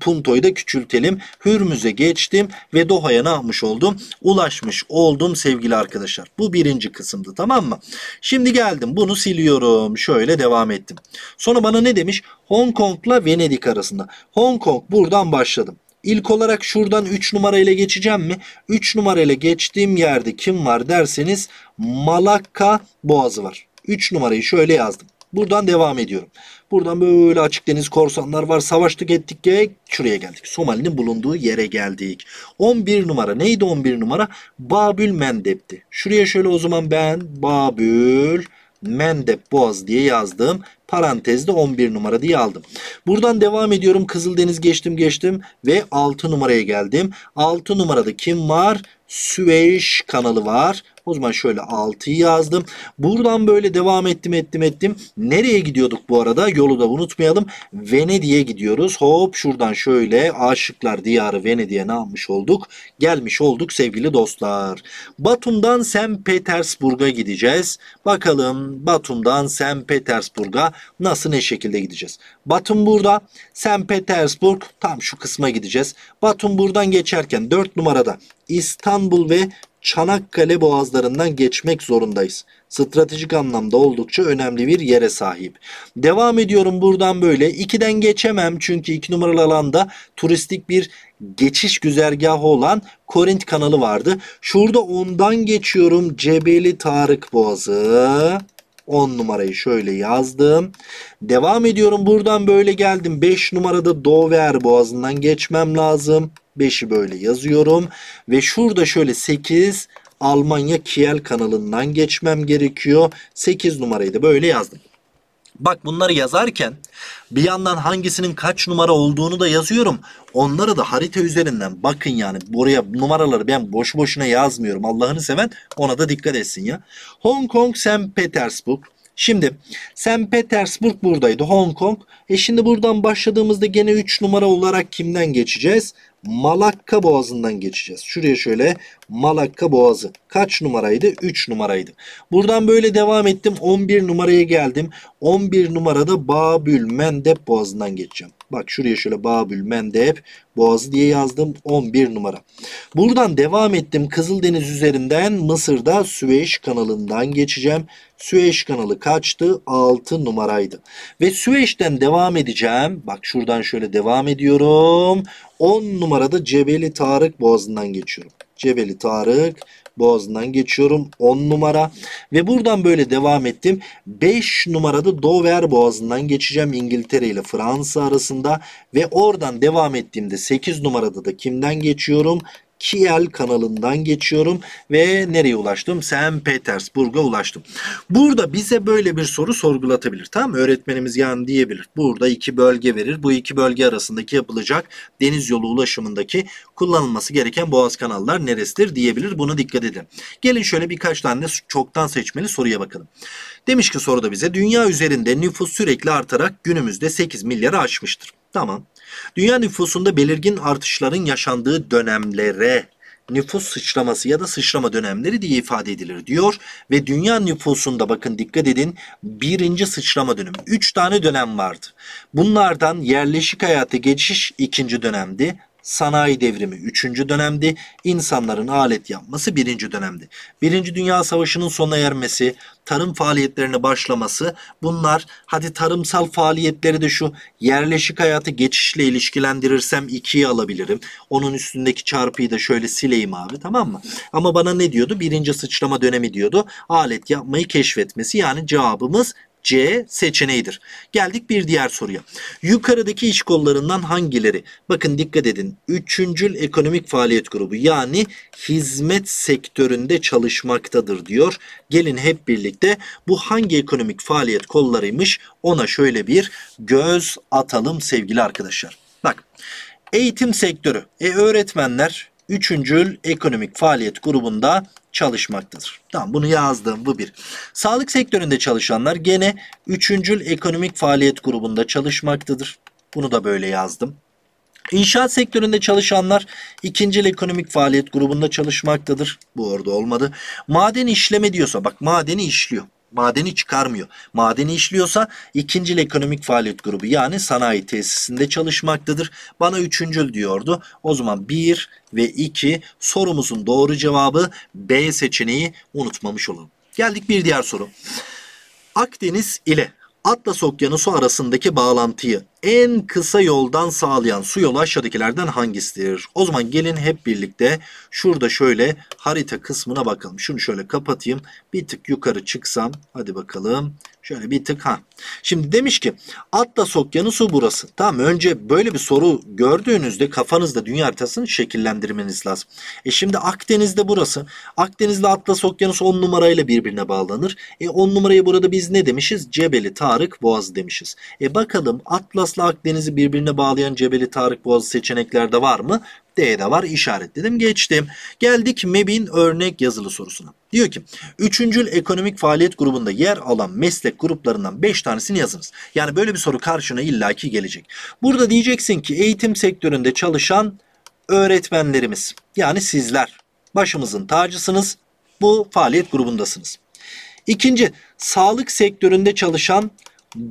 Punto'yu da küçültelim. Hürmüz'e geçtim ve Doha'ya ne yapmış oldum? Ulaşmış oldum sevgili arkadaşlar. Bu birinci kısımdı tamam mı? Şimdi geldim. Bunu siliyorum. Şöyle devam ettim. Sonra bana ne demiş? Hong Kong'la Venedik arasında. Hong Kong buradan başladım. İlk olarak şuradan 3 numarayla geçeceğim mi? 3 numarayla geçtiğim yerde kim var derseniz Malakka Boğazı var. 3 numarayı şöyle yazdım. Buradan devam ediyorum. Buradan böyle açık deniz korsanlar var. Savaştık ettik ki şuraya geldik. Somali'nin bulunduğu yere geldik. 11 numara. Neydi 11 numara? Babül mendepti. Şuraya şöyle o zaman ben Babül mendep Boğaz diye yazdım parantezde 11 numara diye aldım. Buradan devam ediyorum. Kızıldeniz geçtim geçtim ve 6 numaraya geldim. 6 numarada kim var? Süveyş kanalı var. O zaman şöyle 6'yı yazdım. Buradan böyle devam ettim ettim ettim. Nereye gidiyorduk bu arada? Yolu da unutmayalım. Venedik'e gidiyoruz. Hop şuradan şöyle Aşıklar Diyarı Venedik'e ne yapmış olduk? Gelmiş olduk sevgili dostlar. Batum'dan St. Petersburg'a gideceğiz. Bakalım Batum'dan St. Petersburg'a nasıl ne şekilde gideceğiz? Batum burada. St. Petersburg tam şu kısma gideceğiz. Batum buradan geçerken 4 numarada İstanbul ve Çanakkale boğazlarından geçmek zorundayız. Stratejik anlamda oldukça önemli bir yere sahip. Devam ediyorum buradan böyle. 2'den geçemem çünkü 2 numaralı alanda turistik bir geçiş güzergahı olan Korint kanalı vardı. Şurada ondan geçiyorum Cebeli Tarık Boğazı. 10 numarayı şöyle yazdım. Devam ediyorum buradan böyle geldim. 5 numarada Dover boğazından geçmem lazım. 5'i böyle yazıyorum. Ve şurada şöyle 8 Almanya Kiel kanalından geçmem gerekiyor. 8 numarayı da böyle yazdım. Bak bunları yazarken bir yandan hangisinin kaç numara olduğunu da yazıyorum. Onları da harita üzerinden bakın yani. Buraya numaraları ben boş boşuna yazmıyorum. Allah'ını seven ona da dikkat etsin ya. Hong Kong, St. Petersburg. Şimdi St. Petersburg buradaydı. Hong Kong. E şimdi buradan başladığımızda gene 3 numara olarak kimden geçeceğiz? Malakka Boğazı'ndan geçeceğiz. Şuraya şöyle Malakka Boğazı. Kaç numaraydı? 3 numaraydı. Buradan böyle devam ettim. 11 numaraya geldim. 11 numarada Babül Mendeb Boğazı'ndan geçeceğim. Bak şuraya şöyle Babül Mendeb Boğazı diye yazdım 11 numara. Buradan devam ettim Kızıldeniz üzerinden Mısır'da Süveyş kanalından geçeceğim. Süveyş kanalı kaçtı? 6 numaraydı. Ve Süveyş'ten devam edeceğim. Bak şuradan şöyle devam ediyorum. 10 numarada Cebeli Tarık Boğazı'ndan geçiyorum. Cebeli Tarık Boğazından geçiyorum 10 numara ve buradan böyle devam ettim. 5 numarada Dover Boğazından geçeceğim İngiltere ile Fransa arasında ve oradan devam ettiğimde 8 numarada da kimden geçiyorum? Kiel kanalından geçiyorum ve nereye ulaştım? St. Petersburg'a ulaştım. Burada bize böyle bir soru sorgulatabilir. Tamam Öğretmenimiz yani diyebilir. Burada iki bölge verir. Bu iki bölge arasındaki yapılacak deniz yolu ulaşımındaki kullanılması gereken boğaz kanallar neresidir diyebilir. Buna dikkat edin. Gelin şöyle birkaç tane çoktan seçmeli soruya bakalım. Demiş ki soruda bize dünya üzerinde nüfus sürekli artarak günümüzde 8 milyarı aşmıştır. Tamam. Dünya nüfusunda belirgin artışların yaşandığı dönemlere nüfus sıçraması ya da sıçrama dönemleri diye ifade edilir diyor. Ve dünya nüfusunda bakın dikkat edin birinci sıçrama dönemi. Üç tane dönem vardı. Bunlardan yerleşik hayata geçiş ikinci dönemdi. Sanayi devrimi 3. dönemdi. İnsanların alet yapması 1. dönemdi. 1. Dünya Savaşı'nın sona ermesi, tarım faaliyetlerine başlaması bunlar hadi tarımsal faaliyetleri de şu yerleşik hayatı geçişle ilişkilendirirsem 2'ye alabilirim. Onun üstündeki çarpıyı da şöyle sileyim abi tamam mı? Ama bana ne diyordu? Birinci sıçrama dönemi diyordu. Alet yapmayı keşfetmesi yani cevabımız C seçeneğidir. Geldik bir diğer soruya. Yukarıdaki iş kollarından hangileri? Bakın dikkat edin. Üçüncül ekonomik faaliyet grubu yani hizmet sektöründe çalışmaktadır diyor. Gelin hep birlikte bu hangi ekonomik faaliyet kollarıymış ona şöyle bir göz atalım sevgili arkadaşlar. Bak eğitim sektörü. E öğretmenler üçüncül ekonomik faaliyet grubunda çalışmaktadır. Tamam bunu yazdım bu bir. Sağlık sektöründe çalışanlar gene üçüncül ekonomik faaliyet grubunda çalışmaktadır. Bunu da böyle yazdım. İnşaat sektöründe çalışanlar ikinci ekonomik faaliyet grubunda çalışmaktadır. Bu orada olmadı. Maden işleme diyorsa bak madeni işliyor madeni çıkarmıyor. Madeni işliyorsa ikinci ekonomik faaliyet grubu yani sanayi tesisinde çalışmaktadır. Bana üçüncül diyordu. O zaman 1 ve 2 sorumuzun doğru cevabı B seçeneği unutmamış olalım. Geldik bir diğer soru. Akdeniz ile Atlas Okyanusu arasındaki bağlantıyı en kısa yoldan sağlayan su yolu aşağıdakilerden hangisidir? O zaman gelin hep birlikte şurada şöyle harita kısmına bakalım. Şunu şöyle kapatayım. Bir tık yukarı çıksam. Hadi bakalım. Şöyle bir tık ha. Şimdi demiş ki Atlas Okyanusu burası. Tamam önce böyle bir soru gördüğünüzde kafanızda dünya haritasını şekillendirmeniz lazım. E şimdi Akdeniz'de burası. Akdeniz'de Atlas Okyanusu 10 numarayla birbirine bağlanır. E 10 numarayı burada biz ne demişiz? Cebeli Tarık Boğaz demişiz. E bakalım Atlas Sivas'la Akdeniz'i birbirine bağlayan Cebeli Tarık Boğazı seçeneklerde var mı? D'de var işaretledim geçtim. Geldik MEB'in örnek yazılı sorusuna. Diyor ki üçüncül ekonomik faaliyet grubunda yer alan meslek gruplarından 5 tanesini yazınız. Yani böyle bir soru karşına illaki gelecek. Burada diyeceksin ki eğitim sektöründe çalışan öğretmenlerimiz yani sizler başımızın tacısınız bu faaliyet grubundasınız. İkinci sağlık sektöründe çalışan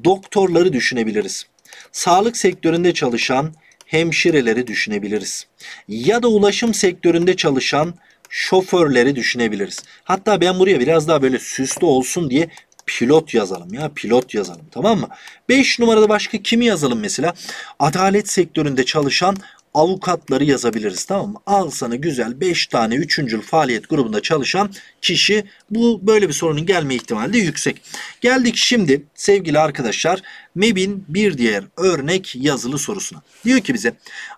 doktorları düşünebiliriz sağlık sektöründe çalışan hemşireleri düşünebiliriz. Ya da ulaşım sektöründe çalışan şoförleri düşünebiliriz. Hatta ben buraya biraz daha böyle süslü olsun diye pilot yazalım ya pilot yazalım tamam mı? 5 numarada başka kimi yazalım mesela? Adalet sektöründe çalışan avukatları yazabiliriz tamam mı? Al sana güzel 5 tane üçüncül faaliyet grubunda çalışan kişi bu böyle bir sorunun gelme ihtimali de yüksek. Geldik şimdi sevgili arkadaşlar MEB'in bir diğer örnek yazılı sorusuna. Diyor ki bize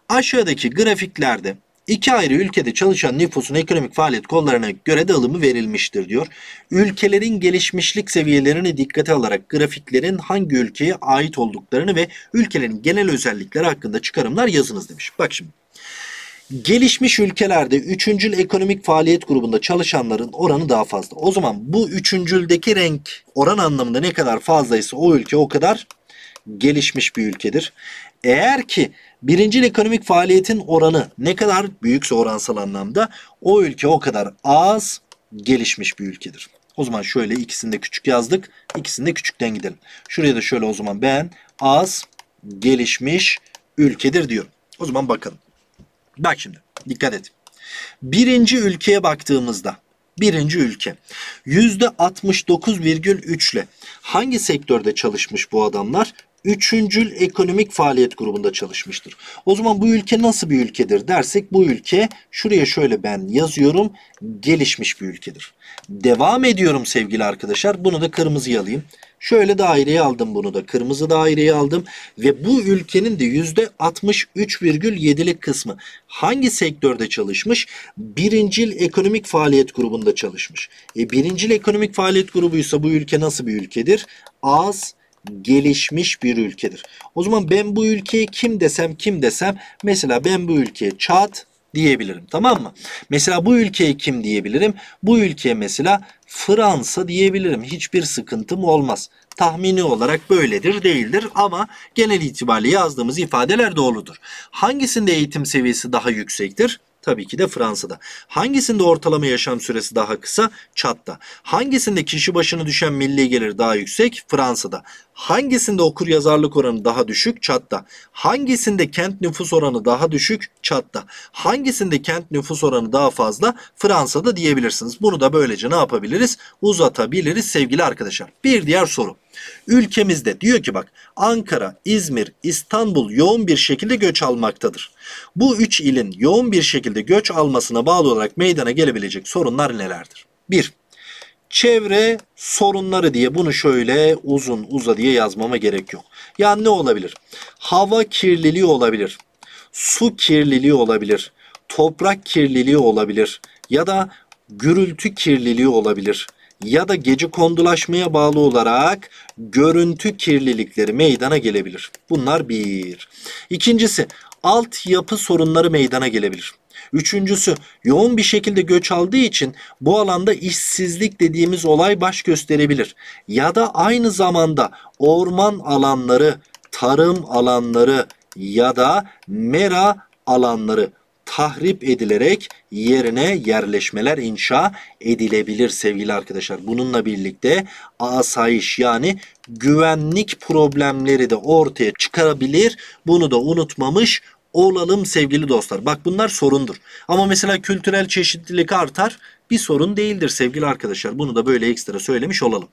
aşağıdaki grafiklerde İki ayrı ülkede çalışan nüfusun ekonomik faaliyet kollarına göre dağılımı verilmiştir diyor. Ülkelerin gelişmişlik seviyelerini dikkate alarak grafiklerin hangi ülkeye ait olduklarını ve ülkelerin genel özellikleri hakkında çıkarımlar yazınız demiş. Bak şimdi. Gelişmiş ülkelerde üçüncül ekonomik faaliyet grubunda çalışanların oranı daha fazla. O zaman bu üçüncüldeki renk oran anlamında ne kadar fazlaysa o ülke o kadar gelişmiş bir ülkedir. Eğer ki birinci ekonomik faaliyetin oranı ne kadar büyükse oransal anlamda o ülke o kadar az gelişmiş bir ülkedir. O zaman şöyle ikisini de küçük yazdık. İkisini de küçükten gidelim. Şuraya da şöyle o zaman ben az gelişmiş ülkedir diyorum. O zaman bakalım. Bak şimdi dikkat et. Birinci ülkeye baktığımızda birinci ülke %69,3 ile hangi sektörde çalışmış bu adamlar? üçüncül ekonomik faaliyet grubunda çalışmıştır. O zaman bu ülke nasıl bir ülkedir dersek bu ülke şuraya şöyle ben yazıyorum gelişmiş bir ülkedir. Devam ediyorum sevgili arkadaşlar bunu da kırmızıya alayım. Şöyle daireye aldım bunu da kırmızı daireye aldım ve bu ülkenin de yüzde %63,7'lik kısmı hangi sektörde çalışmış? Birincil ekonomik faaliyet grubunda çalışmış. E, birincil ekonomik faaliyet grubuysa bu ülke nasıl bir ülkedir? Az gelişmiş bir ülkedir. O zaman ben bu ülkeye kim desem kim desem mesela ben bu ülkeye Çat diyebilirim tamam mı? Mesela bu ülkeye kim diyebilirim? Bu ülkeye mesela Fransa diyebilirim. Hiçbir sıkıntım olmaz. Tahmini olarak böyledir değildir ama genel itibariyle yazdığımız ifadeler doğrudur. Hangisinde eğitim seviyesi daha yüksektir? Tabii ki de Fransa'da. Hangisinde ortalama yaşam süresi daha kısa? Çat'ta. Hangisinde kişi başına düşen milli gelir daha yüksek? Fransa'da. Hangisinde okur yazarlık oranı daha düşük? Çat'ta. Hangisinde kent nüfus oranı daha düşük? Çat'ta. Hangisinde kent nüfus oranı daha fazla? Fransa'da diyebilirsiniz. Bunu da böylece ne yapabiliriz? Uzatabiliriz sevgili arkadaşlar. Bir diğer soru. Ülkemizde diyor ki bak Ankara, İzmir, İstanbul yoğun bir şekilde göç almaktadır. Bu üç ilin yoğun bir şekilde göç almasına bağlı olarak meydana gelebilecek sorunlar nelerdir? 1 çevre sorunları diye bunu şöyle uzun uza diye yazmama gerek yok. Yani ne olabilir? Hava kirliliği olabilir. Su kirliliği olabilir. Toprak kirliliği olabilir. Ya da gürültü kirliliği olabilir. Ya da gece kondulaşmaya bağlı olarak görüntü kirlilikleri meydana gelebilir. Bunlar bir. İkincisi altyapı sorunları meydana gelebilir. Üçüncüsü yoğun bir şekilde göç aldığı için bu alanda işsizlik dediğimiz olay baş gösterebilir. Ya da aynı zamanda orman alanları, tarım alanları ya da mera alanları tahrip edilerek yerine yerleşmeler inşa edilebilir sevgili arkadaşlar. Bununla birlikte asayiş yani güvenlik problemleri de ortaya çıkarabilir. Bunu da unutmamış olalım sevgili dostlar. Bak bunlar sorundur. Ama mesela kültürel çeşitlilik artar bir sorun değildir sevgili arkadaşlar. Bunu da böyle ekstra söylemiş olalım.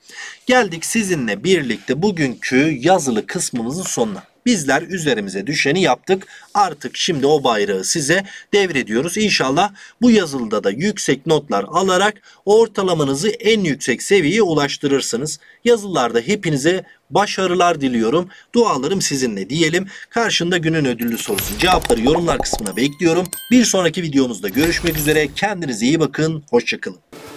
Geldik sizinle birlikte bugünkü yazılı kısmımızın sonuna. Bizler üzerimize düşeni yaptık. Artık şimdi o bayrağı size devrediyoruz. İnşallah bu yazılıda da yüksek notlar alarak ortalamanızı en yüksek seviyeye ulaştırırsınız. Yazılarda hepinize başarılar diliyorum. Dualarım sizinle diyelim. Karşında günün ödüllü sorusu. Cevapları yorumlar kısmına bekliyorum. Bir sonraki videomuzda görüşmek üzere. Kendinize iyi bakın. Hoşçakalın.